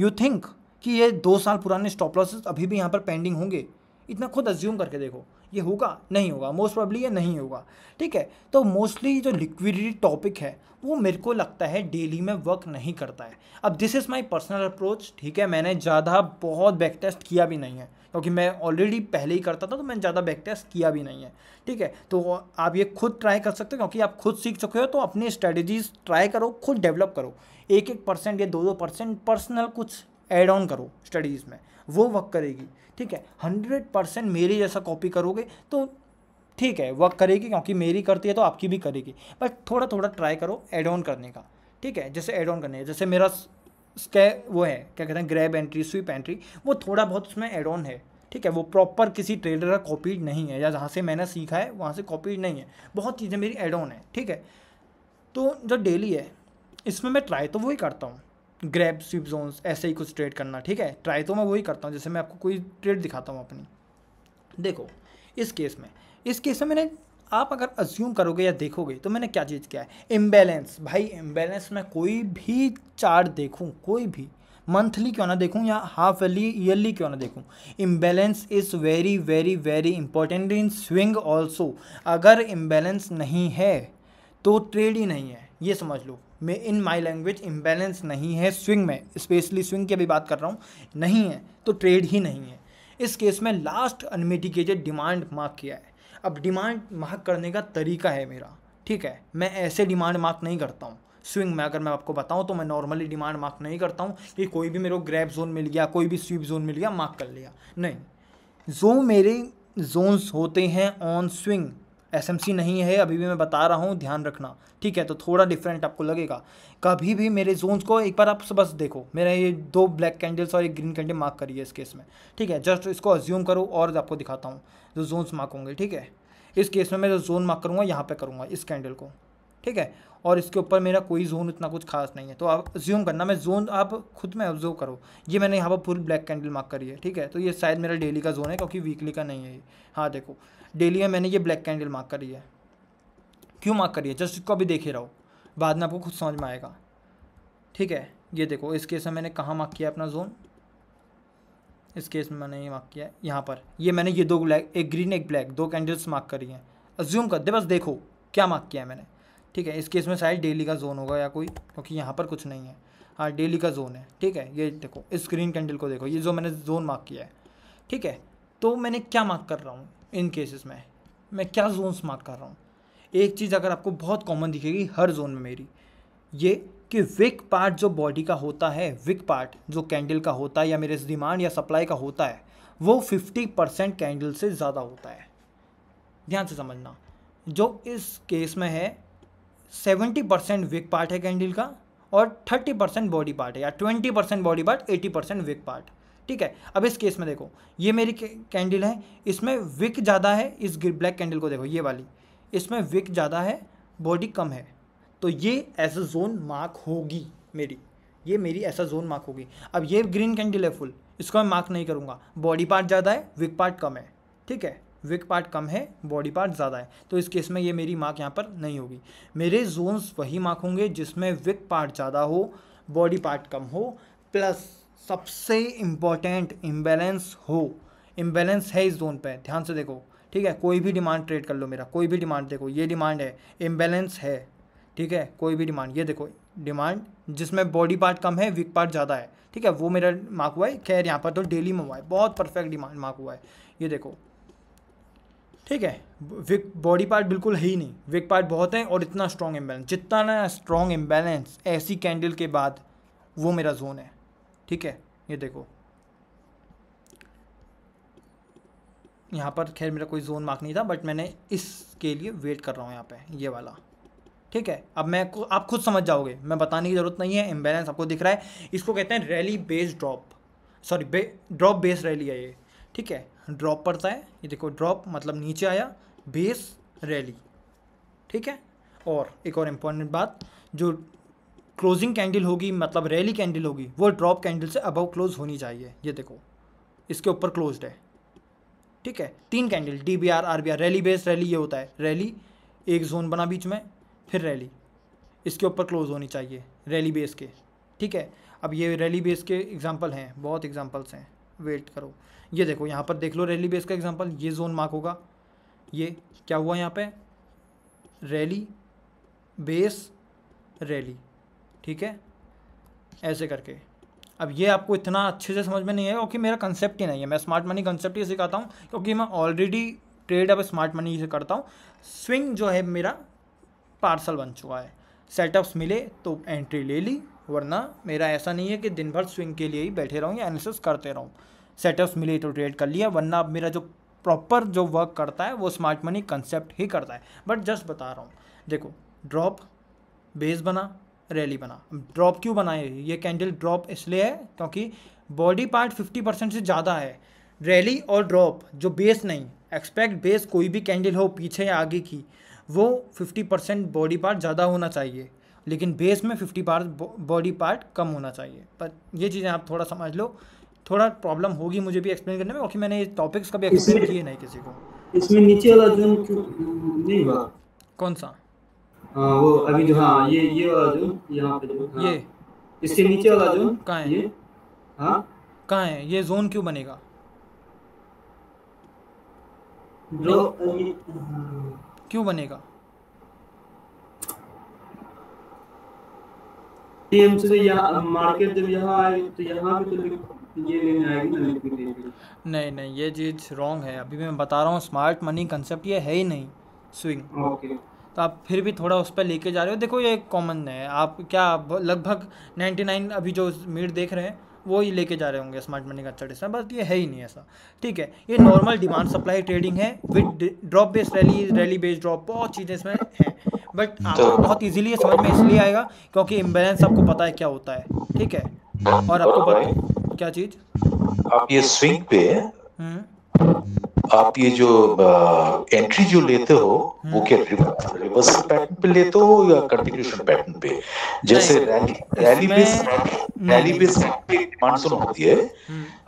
S1: यू थिंक कि ये दो साल पुराने स्टॉप लॉसेस अभी भी यहाँ पर पेंडिंग होंगे इतना खुद अज्यूम करके देखो ये होगा नहीं होगा मोस्ट प्रॉब्ली ये नहीं होगा ठीक है तो मोस्टली जो लिक्विडिटी टॉपिक है वो मेरे को लगता है डेली में वर्क नहीं करता है अब this is my personal approach ठीक है मैंने ज़्यादा बहुत बैक टेस्ट किया भी नहीं है क्योंकि मैं ऑलरेडी पहले ही करता था तो मैंने ज़्यादा बैक टेस्ट किया भी नहीं है ठीक है तो आप ये खुद ट्राई कर सकते हो क्योंकि आप खुद सीख चुके हो तो अपनी स्ट्रेटेजीज ट्राई करो खुद डेवलप करो एक एक परसेंट या दो दो परसेंट पर्सनल कुछ एड ऑन करो स्टडीज़ में वो वर्क करेगी ठीक है हंड्रेड परसेंट मेरी जैसा कॉपी करोगे तो ठीक है वर्क करेगी क्योंकि मेरी करती है तो आपकी भी करेगी बट थोड़ा थोड़ा ट्राई करो एड ऑन करने का ठीक है जैसे एड ऑन करने जैसे मेरा स्के वो है क्या कहते हैं ग्रैब एंट्री स्वीप एंट्री वो थोड़ा बहुत उसमें एड ऑन है ठीक है वो प्रॉपर किसी ट्रेडर का कॉपीड नहीं है या जहाँ से मैंने सीखा है वहाँ से कॉपीड नहीं है बहुत चीज़ें मेरी एड ऑन है ठीक है तो जो डेली है इसमें मैं ट्राई तो वही करता हूँ ग्रैब स्वीप जोन्स ऐसे ही कुछ ट्रेड करना ठीक है ट्राई तो मैं वही करता हूँ जैसे मैं आपको कोई ट्रेड दिखाता हूँ अपनी देखो इस केस में इस केस में मैंने आप अगर अज्यूम करोगे या देखोगे तो मैंने क्या चीज़ किया है इम्बेलेंस भाई इम्बेलेंस में कोई भी चार्ट देखूँ कोई भी मंथली क्यों ना देखूँ या हाफ ईयरली ईयरली क्यों ना देखूँ imbalance is very very very important in swing also अगर इम्बेलेंस नहीं है तो ट्रेड ही नहीं है ये समझ लो में इन माई लैंग्वेज इम्बेलेंस नहीं है स्विंग में स्पेशली स्विंग की अभी बात कर रहा हूँ नहीं है तो ट्रेड ही नहीं है इस केस में लास्ट अनमिटिकेटेड डिमांड मार्क किया है अब डिमांड मार्क करने का तरीका है मेरा ठीक है मैं ऐसे डिमांड मार्क नहीं करता हूँ स्विंग में अगर मैं आपको बताऊँ तो मैं नॉर्मली डिमांड मार्क नहीं करता हूँ कि कोई भी मेरे को ग्रैप जोन मिल गया कोई भी स्वीप जोन मिल गया मार्क कर लिया नहीं जो मेरे जोन्स होते हैं ऑन स्विंग एसएमसी नहीं है अभी भी मैं बता रहा हूँ ध्यान रखना ठीक है तो थोड़ा डिफरेंट आपको लगेगा कभी भी मेरे जोन्स को एक बार आप बस देखो मेरा ये दो ब्लैक कैंडल्स और एक ग्रीन कैंडल मार्क करिए इस केस में ठीक है जस्ट इसको अज्यूम करो और आपको दिखाता हूँ जो जोन्स मार्क होंगे ठीक है इस केस में मैं जो जोन मार्क करूँगा यहाँ पर करूँगा इस कैंडल को ठीक है और इसके ऊपर मेरा कोई जोन इतना कुछ खास नहीं है तो आप ज्यूम करना मैं जोन आप खुद में ऑब्जर्व करो ये मैंने यहाँ पर फुल ब्लैक कैंडल मार्क करी है ठीक है तो ये शायद मेरा डेली का जोन है क्योंकि वीकली का नहीं है ये हाँ देखो डेली में मैंने ये ब्लैक कैंडल मार्क करी है क्यों मार्क करी है जस्ट इसको अभी देखे रहो बाद में आपको खुद समझ में आएगा ठीक है ये देखो इस केस में मैंने कहाँ मार्क किया अपना जोन इस केस में मैंने ये मार्क किया यहाँ पर ये मैंने ये दो ब्लैक एक ग्रीन एक ब्लैक दो कैंडल्स मार्क करी हैं अज्यूम कर दे बस देखो क्या मार्क किया है मैंने ठीक है इस केस में शायद डेली का जोन होगा या कोई क्योंकि यहाँ पर कुछ नहीं है हाँ डेली का जोन है ठीक है ये देखो स्क्रीन कैंडल को देखो ये जो मैंने जोन मार्क किया है ठीक है तो मैंने क्या मार्क कर रहा हूँ इन केसेस में मैं क्या जोन्स मार्क कर रहा हूँ एक चीज़ अगर आपको बहुत कॉमन दिखेगी हर जोन में मेरी ये कि विक पार्ट जो बॉडी का होता है विक पार्ट जो कैंडल का होता है या मेरे डिमांड या सप्लाई का होता है वो फिफ्टी परसेंट कैंडल से ज़्यादा होता है ध्यान से समझना जो इस केस में है सेवेंटी परसेंट विक पार्ट है कैंडल का और थर्टी परसेंट बॉडी पार्ट है या twenty percent body part eighty percent wick part ठीक है अब इस केस में देखो ये मेरी कैंडल है इसमें विक ज़्यादा है इस ब्लैक कैंडल को देखो ये वाली इसमें विक ज़्यादा है बॉडी कम है तो ये ऐसा जोन मार्क होगी मेरी ये मेरी ऐसा जोन मार्क होगी अब ये ग्रीन कैंडल है फुल इसको मैं मार्क नहीं करूँगा बॉडी पार्ट ज़्यादा है विक पार्ट कम है ठीक है विक पार्ट कम है बॉडी पार्ट ज़्यादा है तो इस केस में ये मेरी मार्क यहाँ पर नहीं होगी मेरे जोन्स वही मार्क होंगे जिसमें विक पार्ट ज़्यादा हो बॉडी पार्ट कम हो प्लस सबसे इम्पॉर्टेंट इम्बेलेंस हो इम्बेलेंस है इस जोन पर ध्यान से देखो ठीक है कोई भी डिमांड ट्रेड कर लो मेरा कोई भी डिमांड देखो ये डिमांड है इम्बेलेंस है ठीक है कोई भी डिमांड ये देखो डिमांड जिसमें बॉडी पार्ट कम है विक पार्ट ज़्यादा है ठीक है वो मेरा मार्क हुआ है खैर यहाँ पर तो डेली में हुआ है बहुत परफेक्ट डिमांड मार्क हुआ है ये देखो ठीक है विक बॉडी पार्ट बिल्कुल है ही नहीं विक पार्ट बहुत हैं और इतना स्ट्रॉन्ग इम्बैलेंस जितना ना स्ट्रॉन्ग इम्बैलेंस ऐसी कैंडल के बाद वो मेरा जोन है ठीक है ये देखो यहाँ पर खैर मेरा कोई जोन मार्क नहीं था बट मैंने इसके लिए वेट कर रहा हूँ यहाँ पे ये वाला ठीक है अब मैं आप खुद समझ जाओगे मैं बताने की ज़रूरत नहीं है इम्बैलेंस आपको दिख रहा है इसको कहते हैं रैली बेस्ड ड्रॉप सॉरी बे ड्रॉप बेस रैली है ये ठीक है ड्रॉप पड़ता है ये देखो ड्रॉप मतलब नीचे आया बेस रैली ठीक है और एक और इम्पॉर्टेंट बात जो क्लोजिंग कैंडल होगी मतलब रैली कैंडल होगी वो ड्रॉप कैंडल से अबव क्लोज होनी चाहिए ये देखो इसके ऊपर क्लोज्ड है ठीक है तीन candle D B R R B R rally base rally ये होता है रैली एक जोन बना बीच में फिर रैली इसके ऊपर क्लोज होनी चाहिए रैली बेस के ठीक है अब ये रैली बेस के एग्जाम्पल हैं बहुत एग्जाम्पल्स हैं वेट करो ये देखो यहाँ पर देख लो रैली बेस का एग्जाम्पल ये जोन मार्क होगा ये क्या हुआ यहाँ पे रैली बेस रैली ठीक है ऐसे करके अब ये आपको इतना अच्छे से समझ में नहीं है क्योंकि मेरा कंसेप्ट ही नहीं है मैं स्मार्ट मनी कंसेप्ट ही सिखाता हूँ क्योंकि मैं ऑलरेडी ट्रेड अब स्मार्ट मनी से करता हूँ स्विंग जो है मेरा पार्सल बन चुका है सेटअप्स मिले तो एंट्री ले ली वरना मेरा ऐसा नहीं है कि दिन भर स्विंग के लिए ही बैठे रहूँ या एनालिसिस करते रहूँ सेटअप्स मिले तो ट्रेड कर लिया वरना अब मेरा जो प्रॉपर जो वर्क करता है वो स्मार्ट मनी कंसेप्ट ही करता है बट जस्ट बता रहा हूँ देखो ड्रॉप बेस बना रैली बना ड्रॉप क्यों बनाए ये कैंडल ड्रॉप इसलिए है क्योंकि बॉडी पार्ट फिफ्टी परसेंट से ज़्यादा है रैली और ड्रॉप जो बेस नहीं एक्सपेक्ट बेस कोई भी कैंडल हो पीछे या आगे की वो फिफ्टी परसेंट बॉडी पार्ट ज़्यादा होना चाहिए लेकिन बेस में फिफ्टी पार्ट बॉडी पार्ट कम होना चाहिए पर ये चीज़ें आप थोड़ा समझ लो थोड़ा प्रॉब्लम होगी मुझे भी एक्सप्लेन करने में क्योंकि मैंने ये टॉपिक्स कभी एक्सप्लेन किए नहीं किसी को इसमें नीचे वाला जो नहीं हुआ कौन सा आ, वो अभी जो हाँ ये ये वाला जो यहाँ पे जो हाँ, ये इसके नीचे वाला जो कहाँ है ये हाँ कहाँ है ये जोन क्यों बनेगा जो क्यों बनेगा तो तो तो नहीं नहीं ये चीज़ रॉन्ग है अभी मैं बता रहा हूँ स्मार्ट मनी कंसेप्ट ये है ही नहीं स्विंग ओके तो आप फिर भी थोड़ा उस पर लेके जा रहे हो देखो ये कॉमन है आप क्या लगभग नाइन्टी नाइन अभी जो मीट देख रहे हैं वो ही लेके जा रहे होंगे स्मार्ट मनी का अच्छा डिसीजन बस ये है ही नहीं ऐसा ठीक है ये नॉर्मल डिमांड सप्लाई ट्रेडिंग है with drop based rally rally based drop बहुत चीज़ें इसमें हैं बट आपको तो- बहुत इजीली ये समझ में इसलिए आएगा क्योंकि इम्बेलेंस आपको पता है क्या होता है ठीक है और आपको पता क्या चीज़
S2: आप ये स्विंग पे हम्म। आप ये जो एंट्री जो लेते हो वो क्या रिवर्सल पैटर्न पे लेते हो या कंटिन्यूशन पैटर्न पे जैसे rally base rally base demand zone होती है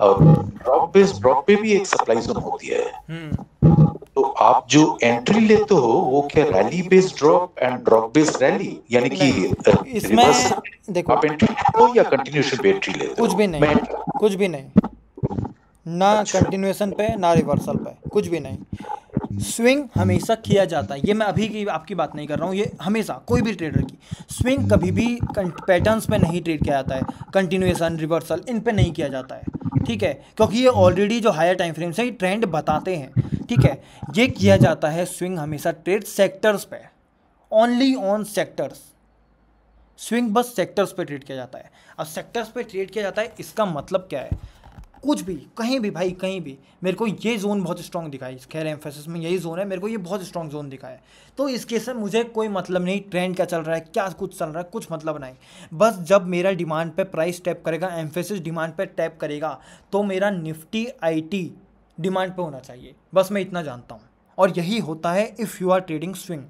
S2: और ड्रॉप बेस ड्रॉप पे भी एक सप्लाई जोन होती है तो आप जो एंट्री लेते हो वो क्या rally base drop and drop base rally यानी कि इसमें देखो आप एंट्री लेते हो या कंटिन्यूशन पे एंट्री लेते
S1: हो कुछ भी नहीं कुछ भी नहीं ना कंटिन्यूएशन अच्छा। पे ना रिवर्सल पे कुछ भी नहीं स्विंग हमेशा किया जाता है ये मैं अभी की आपकी बात नहीं कर रहा हूँ ये हमेशा कोई भी ट्रेडर की स्विंग कभी भी पैटर्न्स पे नहीं ट्रेड किया जाता है कंटिन्यूएशन रिवर्सल इन पे नहीं किया जाता है ठीक है क्योंकि ये ऑलरेडी जो हायर टाइम फ्रेम से ट्रेंड बताते हैं ठीक है ये किया जाता है स्विंग हमेशा ट्रेड सेक्टर्स पे ओनली ऑन सेक्टर्स स्विंग बस सेक्टर्स पे ट्रेड किया जाता है अब सेक्टर्स पे ट्रेड किया जाता है इसका मतलब क्या है कुछ भी कहीं भी भाई कहीं भी मेरे को ये जोन बहुत स्ट्रॉन्ग दिखाई खैर एम्फेसिस में यही जोन है मेरे को ये बहुत स्ट्रॉन्ग जोन दिखाया तो इस केस में मुझे कोई मतलब नहीं ट्रेंड क्या चल रहा है क्या कुछ चल रहा है कुछ मतलब नहीं बस जब मेरा डिमांड पे प्राइस टैप करेगा एम्फेसिस डिमांड पे टैप करेगा तो मेरा निफ्टी आई डिमांड पर होना चाहिए बस मैं इतना जानता हूँ और यही होता है if you are trading swing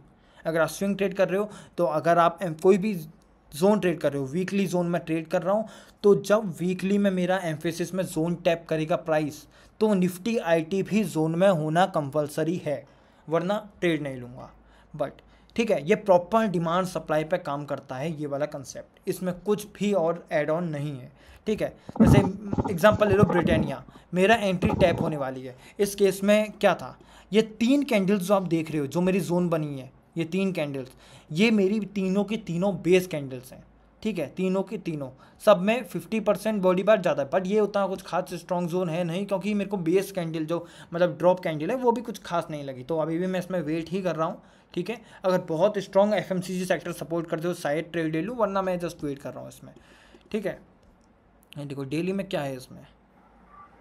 S1: अगर आप स्विंग ट्रेड कर रहे हो तो अगर आप कोई भी जोन ट्रेड कर रहे हो वीकली जोन में ट्रेड कर रहा हूँ तो जब वीकली में मेरा एम्फेसिस में जोन टैप करेगा प्राइस तो निफ्टी आईटी भी जोन में होना कंपलसरी है वरना ट्रेड नहीं लूँगा बट ठीक है ये प्रॉपर डिमांड सप्लाई पे काम करता है ये वाला कंसेप्ट इसमें कुछ भी और एड ऑन नहीं है ठीक है जैसे एग्जांपल ले लो ब्रिटानिया मेरा एंट्री टैप होने वाली है इस केस में क्या था ये तीन कैंडल्स जो आप देख रहे हो जो मेरी जोन बनी है ये तीन कैंडल्स ये मेरी तीनों की तीनों बेस कैंडल्स हैं ठीक है तीनों के तीनों सब में फिफ्टी परसेंट बॉडी बार ज़्यादा है बट ये उतना कुछ खास स्ट्रॉन्ग जोन है नहीं क्योंकि मेरे को बेस कैंडल जो मतलब ड्रॉप कैंडल है वो भी कुछ खास नहीं लगी तो अभी भी मैं इसमें वेट ही कर रहा हूँ ठीक है अगर बहुत स्ट्रॉन्ग एफ सेक्टर सपोर्ट करते हो साइड ट्रेड ले लूँ वरना मैं जस्ट वेट कर रहा हूँ इसमें ठीक है देखो डेली में क्या है इसमें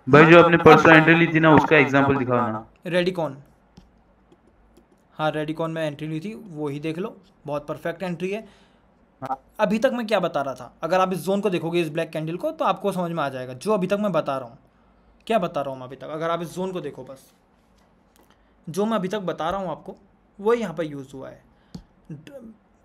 S1: भाई जो हाँ, आपने परसों तो एंट्री ली हाँ, थी ना हाँ, उसका एग्जाम्पल दिखाओ ना रेडिकॉन हाँ रेडिकॉन में एंट्री ली थी वो ही देख लो बहुत परफेक्ट एंट्री है हाँ। अभी तक मैं क्या बता रहा था अगर आप इस जोन को देखोगे इस ब्लैक कैंडल को तो आपको समझ में आ जाएगा जो अभी तक मैं बता रहा हूँ क्या बता रहा हूँ मैं अभी तक अगर आप इस जोन को देखो बस जो मैं अभी तक बता रहा हूँ आपको वो यहाँ पर यूज़ हुआ है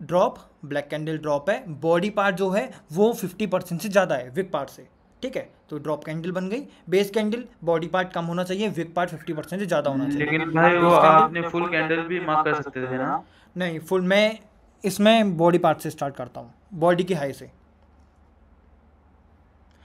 S1: ड्रॉप ब्लैक कैंडल ड्रॉप है बॉडी पार्ट जो है वो फिफ्टी परसेंट से ज़्यादा है विक पार्ट से ठीक है तो ड्रॉप कैंडल बन गई बेस कैंडल बॉडी पार्ट कम होना चाहिए विक पार्ट फिफ्टी परसेंट से ज़्यादा होना चाहिए लेकिन भाई वो आपने फुल कैंडल भी मार्क कर सकते थे ना नहीं फुल मैं इसमें बॉडी पार्ट से स्टार्ट करता हूँ बॉडी की हाई से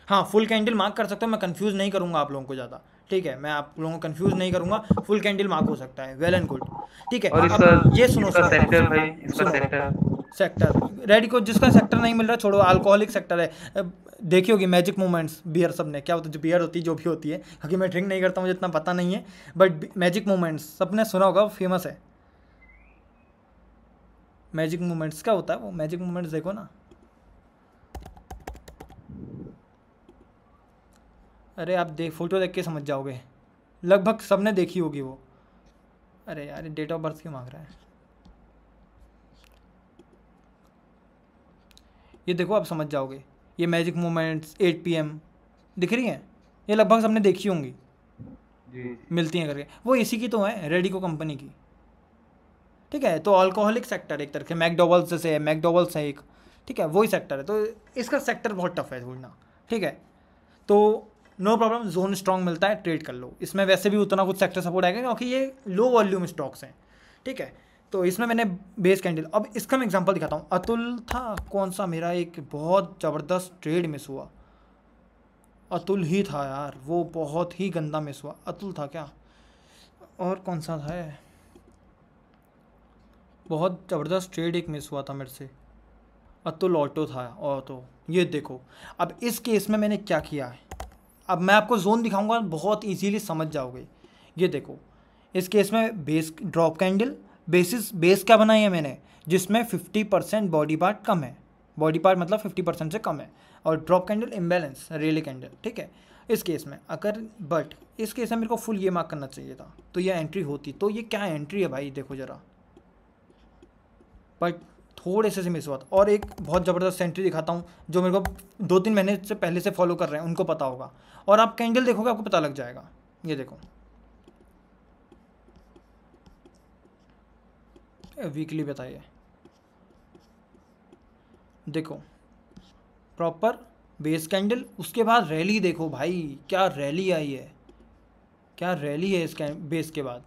S1: हाँ फुल कैंडल मार्क कर सकता हूँ मैं कंफ्यूज नहीं करूँगा आप लोगों को ज़्यादा ठीक है मैं आप लोगों को कंफ्यूज नहीं करूँगा फुल कैंडल मार्क हो सकता है वेल एंड गुड ठीक है ये सुनो सर सेक्टर सेक्टर रेड को जिसका सेक्टर नहीं मिल रहा छोड़ो अल्कोहलिक सेक्टर है देखी होगी मैजिक मोमेंट्स बियर सब ने क्या होता है जो बियर होती है जो भी होती है क्योंकि मैं ड्रिंक नहीं करता मुझे इतना पता नहीं है बट मैजिक मोमेंट्स ने सुना होगा फेमस है मैजिक मोमेंट्स क्या होता है वो मैजिक मोमेंट्स देखो ना अरे आप देख फोटो देख के समझ जाओगे लगभग सबने देखी होगी वो अरे यार डेट ऑफ बर्थ क्यों मांग रहा है ये देखो आप समझ जाओगे ये मैजिक मोमेंट्स 8 पीएम दिख रही हैं ये लगभग सबने देखी होंगी मिलती हैं करके वो इसी की तो है रेडिको कंपनी की ठीक है तो अल्कोहलिक सेक्टर एक तरह से मैकडोवल्स जैसे है मैकडोवल्स है एक ठीक है वही सेक्टर है तो इसका सेक्टर बहुत टफ है ढूंढना ठीक है तो नो प्रॉब्लम जोन स्ट्रॉन्ग मिलता है ट्रेड कर लो इसमें वैसे भी उतना कुछ सेक्टर सपोर्ट आएगा क्योंकि ये लो वॉल्यूम स्टॉक्स हैं ठीक है तो इसमें मैंने बेस कैंडल अब इसका मैं एग्जांपल दिखाता हूँ अतुल था कौन सा मेरा एक बहुत ज़बरदस्त ट्रेड मिस हुआ अतुल ही था यार वो बहुत ही गंदा मिस हुआ अतुल था क्या और कौन सा था बहुत ज़बरदस्त ट्रेड एक मिस हुआ था मेरे से अतुल ऑटो था और तो ये देखो अब इस केस में मैंने क्या किया है अब मैं आपको जोन दिखाऊंगा बहुत इजीली समझ जाओगे ये देखो इस केस में base drop candle basis base क्या बनाई है मैंने जिसमें 50 परसेंट बॉडी पार्ट कम है बॉडी पार्ट मतलब 50 परसेंट से कम है और drop candle imbalance rally candle ठीक है इस केस में अगर बट इस केस में मेरे को फुल ये मार्क करना चाहिए था तो यह एंट्री होती तो ये क्या एंट्री है भाई देखो ज़रा बट थोड़े से से मिस हुआ था और एक बहुत ज़बरदस्त सेंट्री दिखाता हूँ जो मेरे को दो तीन महीने से पहले से फॉलो कर रहे हैं उनको पता होगा और आप कैंडल देखोगे आपको पता लग जाएगा ये देखो वीकली बताइए देखो प्रॉपर बेस कैंडल उसके बाद रैली देखो भाई क्या रैली आई है क्या रैली है इस बेस के बाद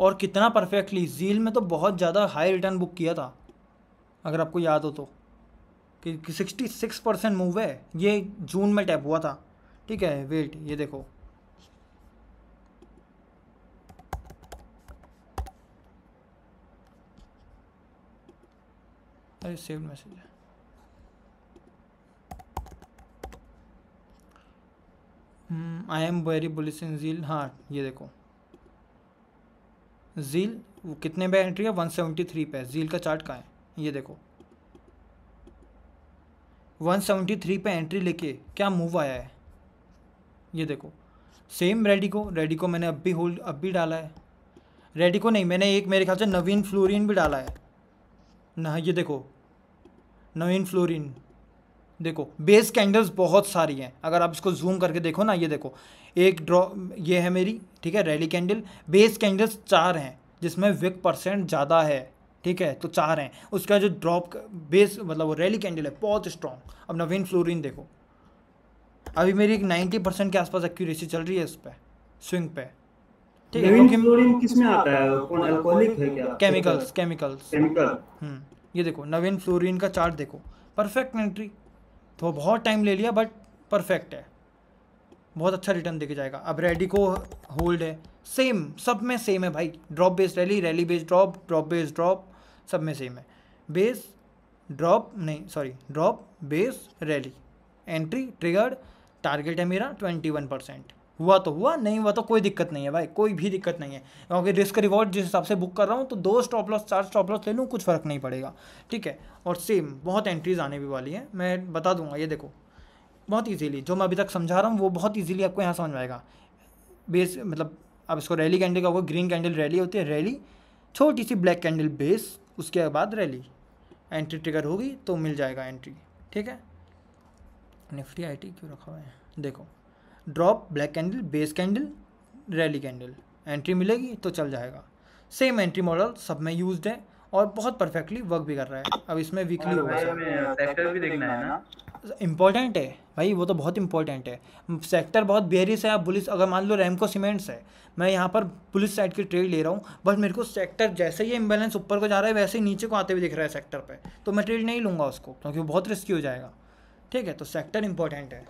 S1: और कितना परफेक्टली झील में तो बहुत ज़्यादा हाई रिटर्न बुक किया था अगर आपको याद हो तो कि सिक्सटी सिक्स परसेंट मूव है ये जून में टैप हुआ था ठीक है वेट ये देखो अरे सेव मैसेज है I am very bullish in झील हाँ ये देखो जील कितने पे एंट्री है 173 पे जील का चार्ट कहाँ है ये देखो 173 पे एंट्री लेके क्या मूव आया है ये देखो सेम रेडिको रेडिको मैंने अब भी होल्ड अब भी डाला है रेडिको नहीं मैंने एक मेरे ख्याल से नवीन फ्लोरिन भी डाला है ना ये देखो नवीन फ्लोरिन देखो बेस कैंडल्स बहुत सारी हैं अगर आप इसको जूम करके देखो ना ये देखो एक ड्रॉ ये है मेरी ठीक है रैली कैंडल बेस कैंडल्स चार हैं जिसमें विक परसेंट ज़्यादा है ठीक है तो चार हैं उसका जो ड्रॉप बेस मतलब वो रैली कैंडल है बहुत स्ट्रॉन्ग अब नवीन फ्लोरिन देखो अभी मेरी एक नाइन्टी परसेंट के आसपास एक्यूरेसी चल रही है इस पर स्विंग पे
S2: ठीक है किस में आता है कौन अल्कोहलिक है क्या केमिकल्स
S1: केमिकल्स केमिकल हम्म ये देखो नवीन फ्लोरिन का चार्ट देखो परफेक्ट एंट्री तो बहुत टाइम ले लिया बट परफेक्ट है बहुत अच्छा रिटर्न देके जाएगा अब रेडी को होल्ड है सेम सब में सेम है भाई drop base rally rally based drop drop base drop सब में सेम है बेस ड्रॉप नहीं sorry drop base rally entry triggered target है मेरा ट्वेंटी वन परसेंट हुआ तो हुआ नहीं हुआ तो कोई दिक्कत नहीं है भाई कोई भी दिक्कत नहीं है क्योंकि रिस्क रिवॉर्ड जिस हिसाब से बुक कर रहा हूँ तो दो स्टॉप लॉस चार स्टॉप लॉस ले लूँ कुछ फ़र्क नहीं पड़ेगा ठीक है और सेम बहुत एंट्रीज आने भी वाली हैं मैं बता दूंगा ये देखो बहुत ईजीली जो मैं अभी तक समझा रहा हूँ वो बहुत ईजीली आपको यहाँ समझ आएगा बेस मतलब अब इसको रैली कैंडल का होगा ग्रीन कैंडल रैली होती है रैली छोटी सी ब्लैक कैंडल बेस उसके बाद रैली एंट्री ट्रिगर होगी तो मिल जाएगा एंट्री ठीक है निफ्टी आई क्यों रखा हुआ है देखो drop black candle base candle rally candle entry मिलेगी तो चल जाएगा सेम एंट्री मॉडल सब में यूज है और बहुत परफेक्टली वर्क भी कर रहा है अब इसमें वीकली होगा भी देखना है ना इम्पॉर्टेंट है भाई वो तो बहुत इंपॉर्टेंट है सेक्टर बहुत बेरिस है पुलिस अगर मान लो रैमको सीमेंट्स है मैं यहाँ पर पुलिस साइड की ट्रेड ले रहा हूँ बट मेरे को सेक्टर जैसे ही इम्बेलेंस ऊपर को जा रहा है वैसे ही नीचे को आते हुए दिख रहा है सेक्टर पर तो मैं ट्रेड नहीं लूँगा उसको क्योंकि वो बहुत रिस्की हो जाएगा ठीक है तो सेक्टर इंपॉर्टेंट है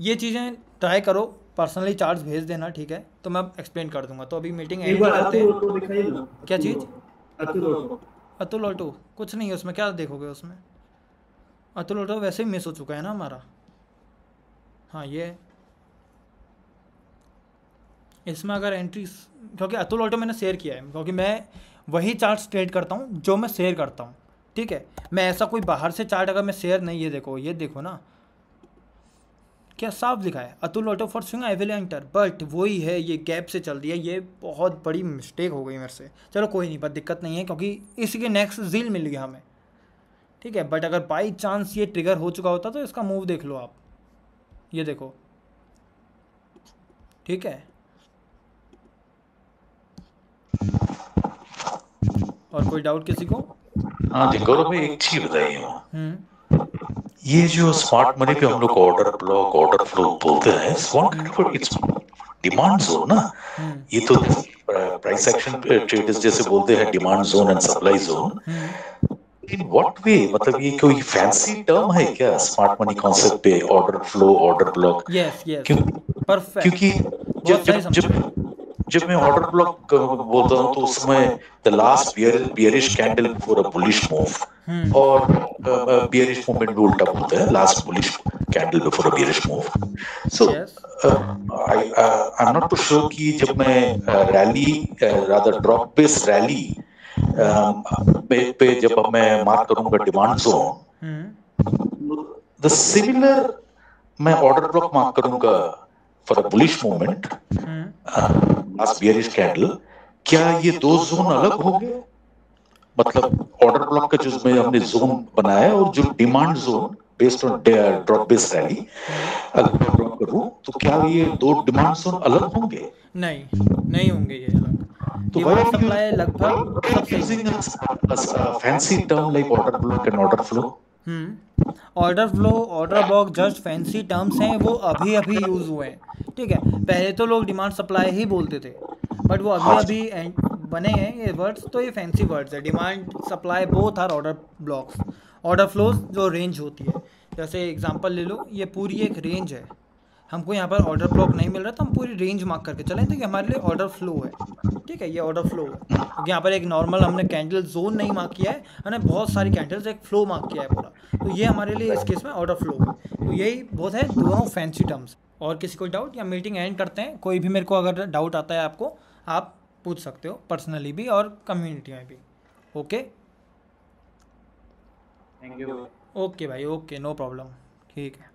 S1: ये चीज़ें ट्राई करो पर्सनली चार्ज भेज देना ठीक है तो मैं एक्सप्लेन कर दूंगा तो अभी मीटिंग एंड करते हैं क्या चीज़ तो। अतुल ऑटो कुछ नहीं है उसमें क्या देखोगे उसमें अतुल ऑटो वैसे ही मिस हो चुका है ना हमारा हाँ ये इसमें अगर एंट्री क्योंकि अतुल ऑटो मैंने शेयर किया है क्योंकि मैं वही चार्ट ट्रेड करता हूँ जो मैं शेयर करता हूँ ठीक है मैं ऐसा कोई बाहर से चार्ट अगर मैं शेयर नहीं ये देखो ये देखो ना क्या साफ लिखा है Atul Auto for swing I will enter but वही है ये गैप से चल दिया ये बहुत बड़ी मिस्टेक हो गई मेरे से चलो कोई नहीं बात दिक्कत नहीं है क्योंकि के नेक्स्ट जील मिल गया हमें ठीक है बट अगर बाई चांस ये ट्रिगर हो चुका होता तो इसका मूव देख लो आप ये देखो ठीक है और कोई डाउट किसी को हाँ, हाँ, एक चीज बताइए हम्म।
S2: ये जो स्मार्ट मनी पे हम लोग ऑर्डर ब्लॉक ऑर्डर फ्लो बोलते हैं स्मार्ट इट्स डिमांड जोन ना हम्म। ये तो प्राइस एक्शन ट्रेडर्स जैसे बोलते हैं demand zone and supply zone in what way मतलब ये कोई फैंसी टर्म है क्या स्मार्ट मनी कॉन्सेप्ट पे order flow order block
S1: yes yes क्योंकि
S2: जब जब जब जब मैं ऑर्डर ब्लॉक बोलता हूँ तो उसमें the last bear bearish candle for a bullish move और बियरिश मूवमेंट भी उल्टा बोलते हैं last bullish candle before a bearish move so I I am not too sure कि जब मैं rally rather drop base rally Um, पे, पे जब मैं मार्क करूंगा डिमांड्स हो द हम्म। सिमिलर मैं ऑर्डर ब्लॉक मार्क करूंगा for a bullish movement last bearish candle क्या ये दो जोन अलग हो गए मतलब ऑर्डर ब्लॉक का जिसमें हमने जोन बनाया है और जो demand zone based on drop base rally अगर मैं ड्रॉप करूं तो क्या ये दो डिमांड जोन अलग होंगे
S1: नहीं नहीं होंगे ये अलग तो water सप्लाई लगभग हाँ, सबसे using a,
S2: a, a fancy term like water block and order
S1: order flow order boxes just fancy terms हैं वो अभी अभी यूज़ हुए हैं ठीक है पहले तो लोग डिमांड सप्लाई ही बोलते थे बट वो अभी हाँ अभी बने हैं ये वर्ड्स तो ये फैंसी वर्ड्स है demand supply both are order blocks order flows जो रेंज होती है जैसे एग्जांपल ले लो ये पूरी एक रेंज है हमको यहाँ पर ऑर्डर ब्लॉक नहीं मिल रहा तो हम पूरी रेंज मार्क करके चलें तो ये हमारे लिए ऑर्डर फ्लो है ठीक है ये ऑर्डर फ्लो है क्योंकि यहाँ पर एक नॉर्मल हमने कैंडल जोन नहीं मार्क किया है हमने बहुत सारी कैंडल्स एक फ्लो मार्क किया है पूरा तो ये हमारे लिए इस केस में ऑर्डर फ्लो है तो यही बहुत है दोनों फैंसी टर्म्स और किसी को डाउट या मीटिंग एंड करते हैं कोई भी मेरे को अगर डाउट आता है आपको आप पूछ सकते हो पर्सनली भी और कम्युनिटी में भी ओके थैंक यू ओके भाई ओके नो प्रॉब्लम ठीक है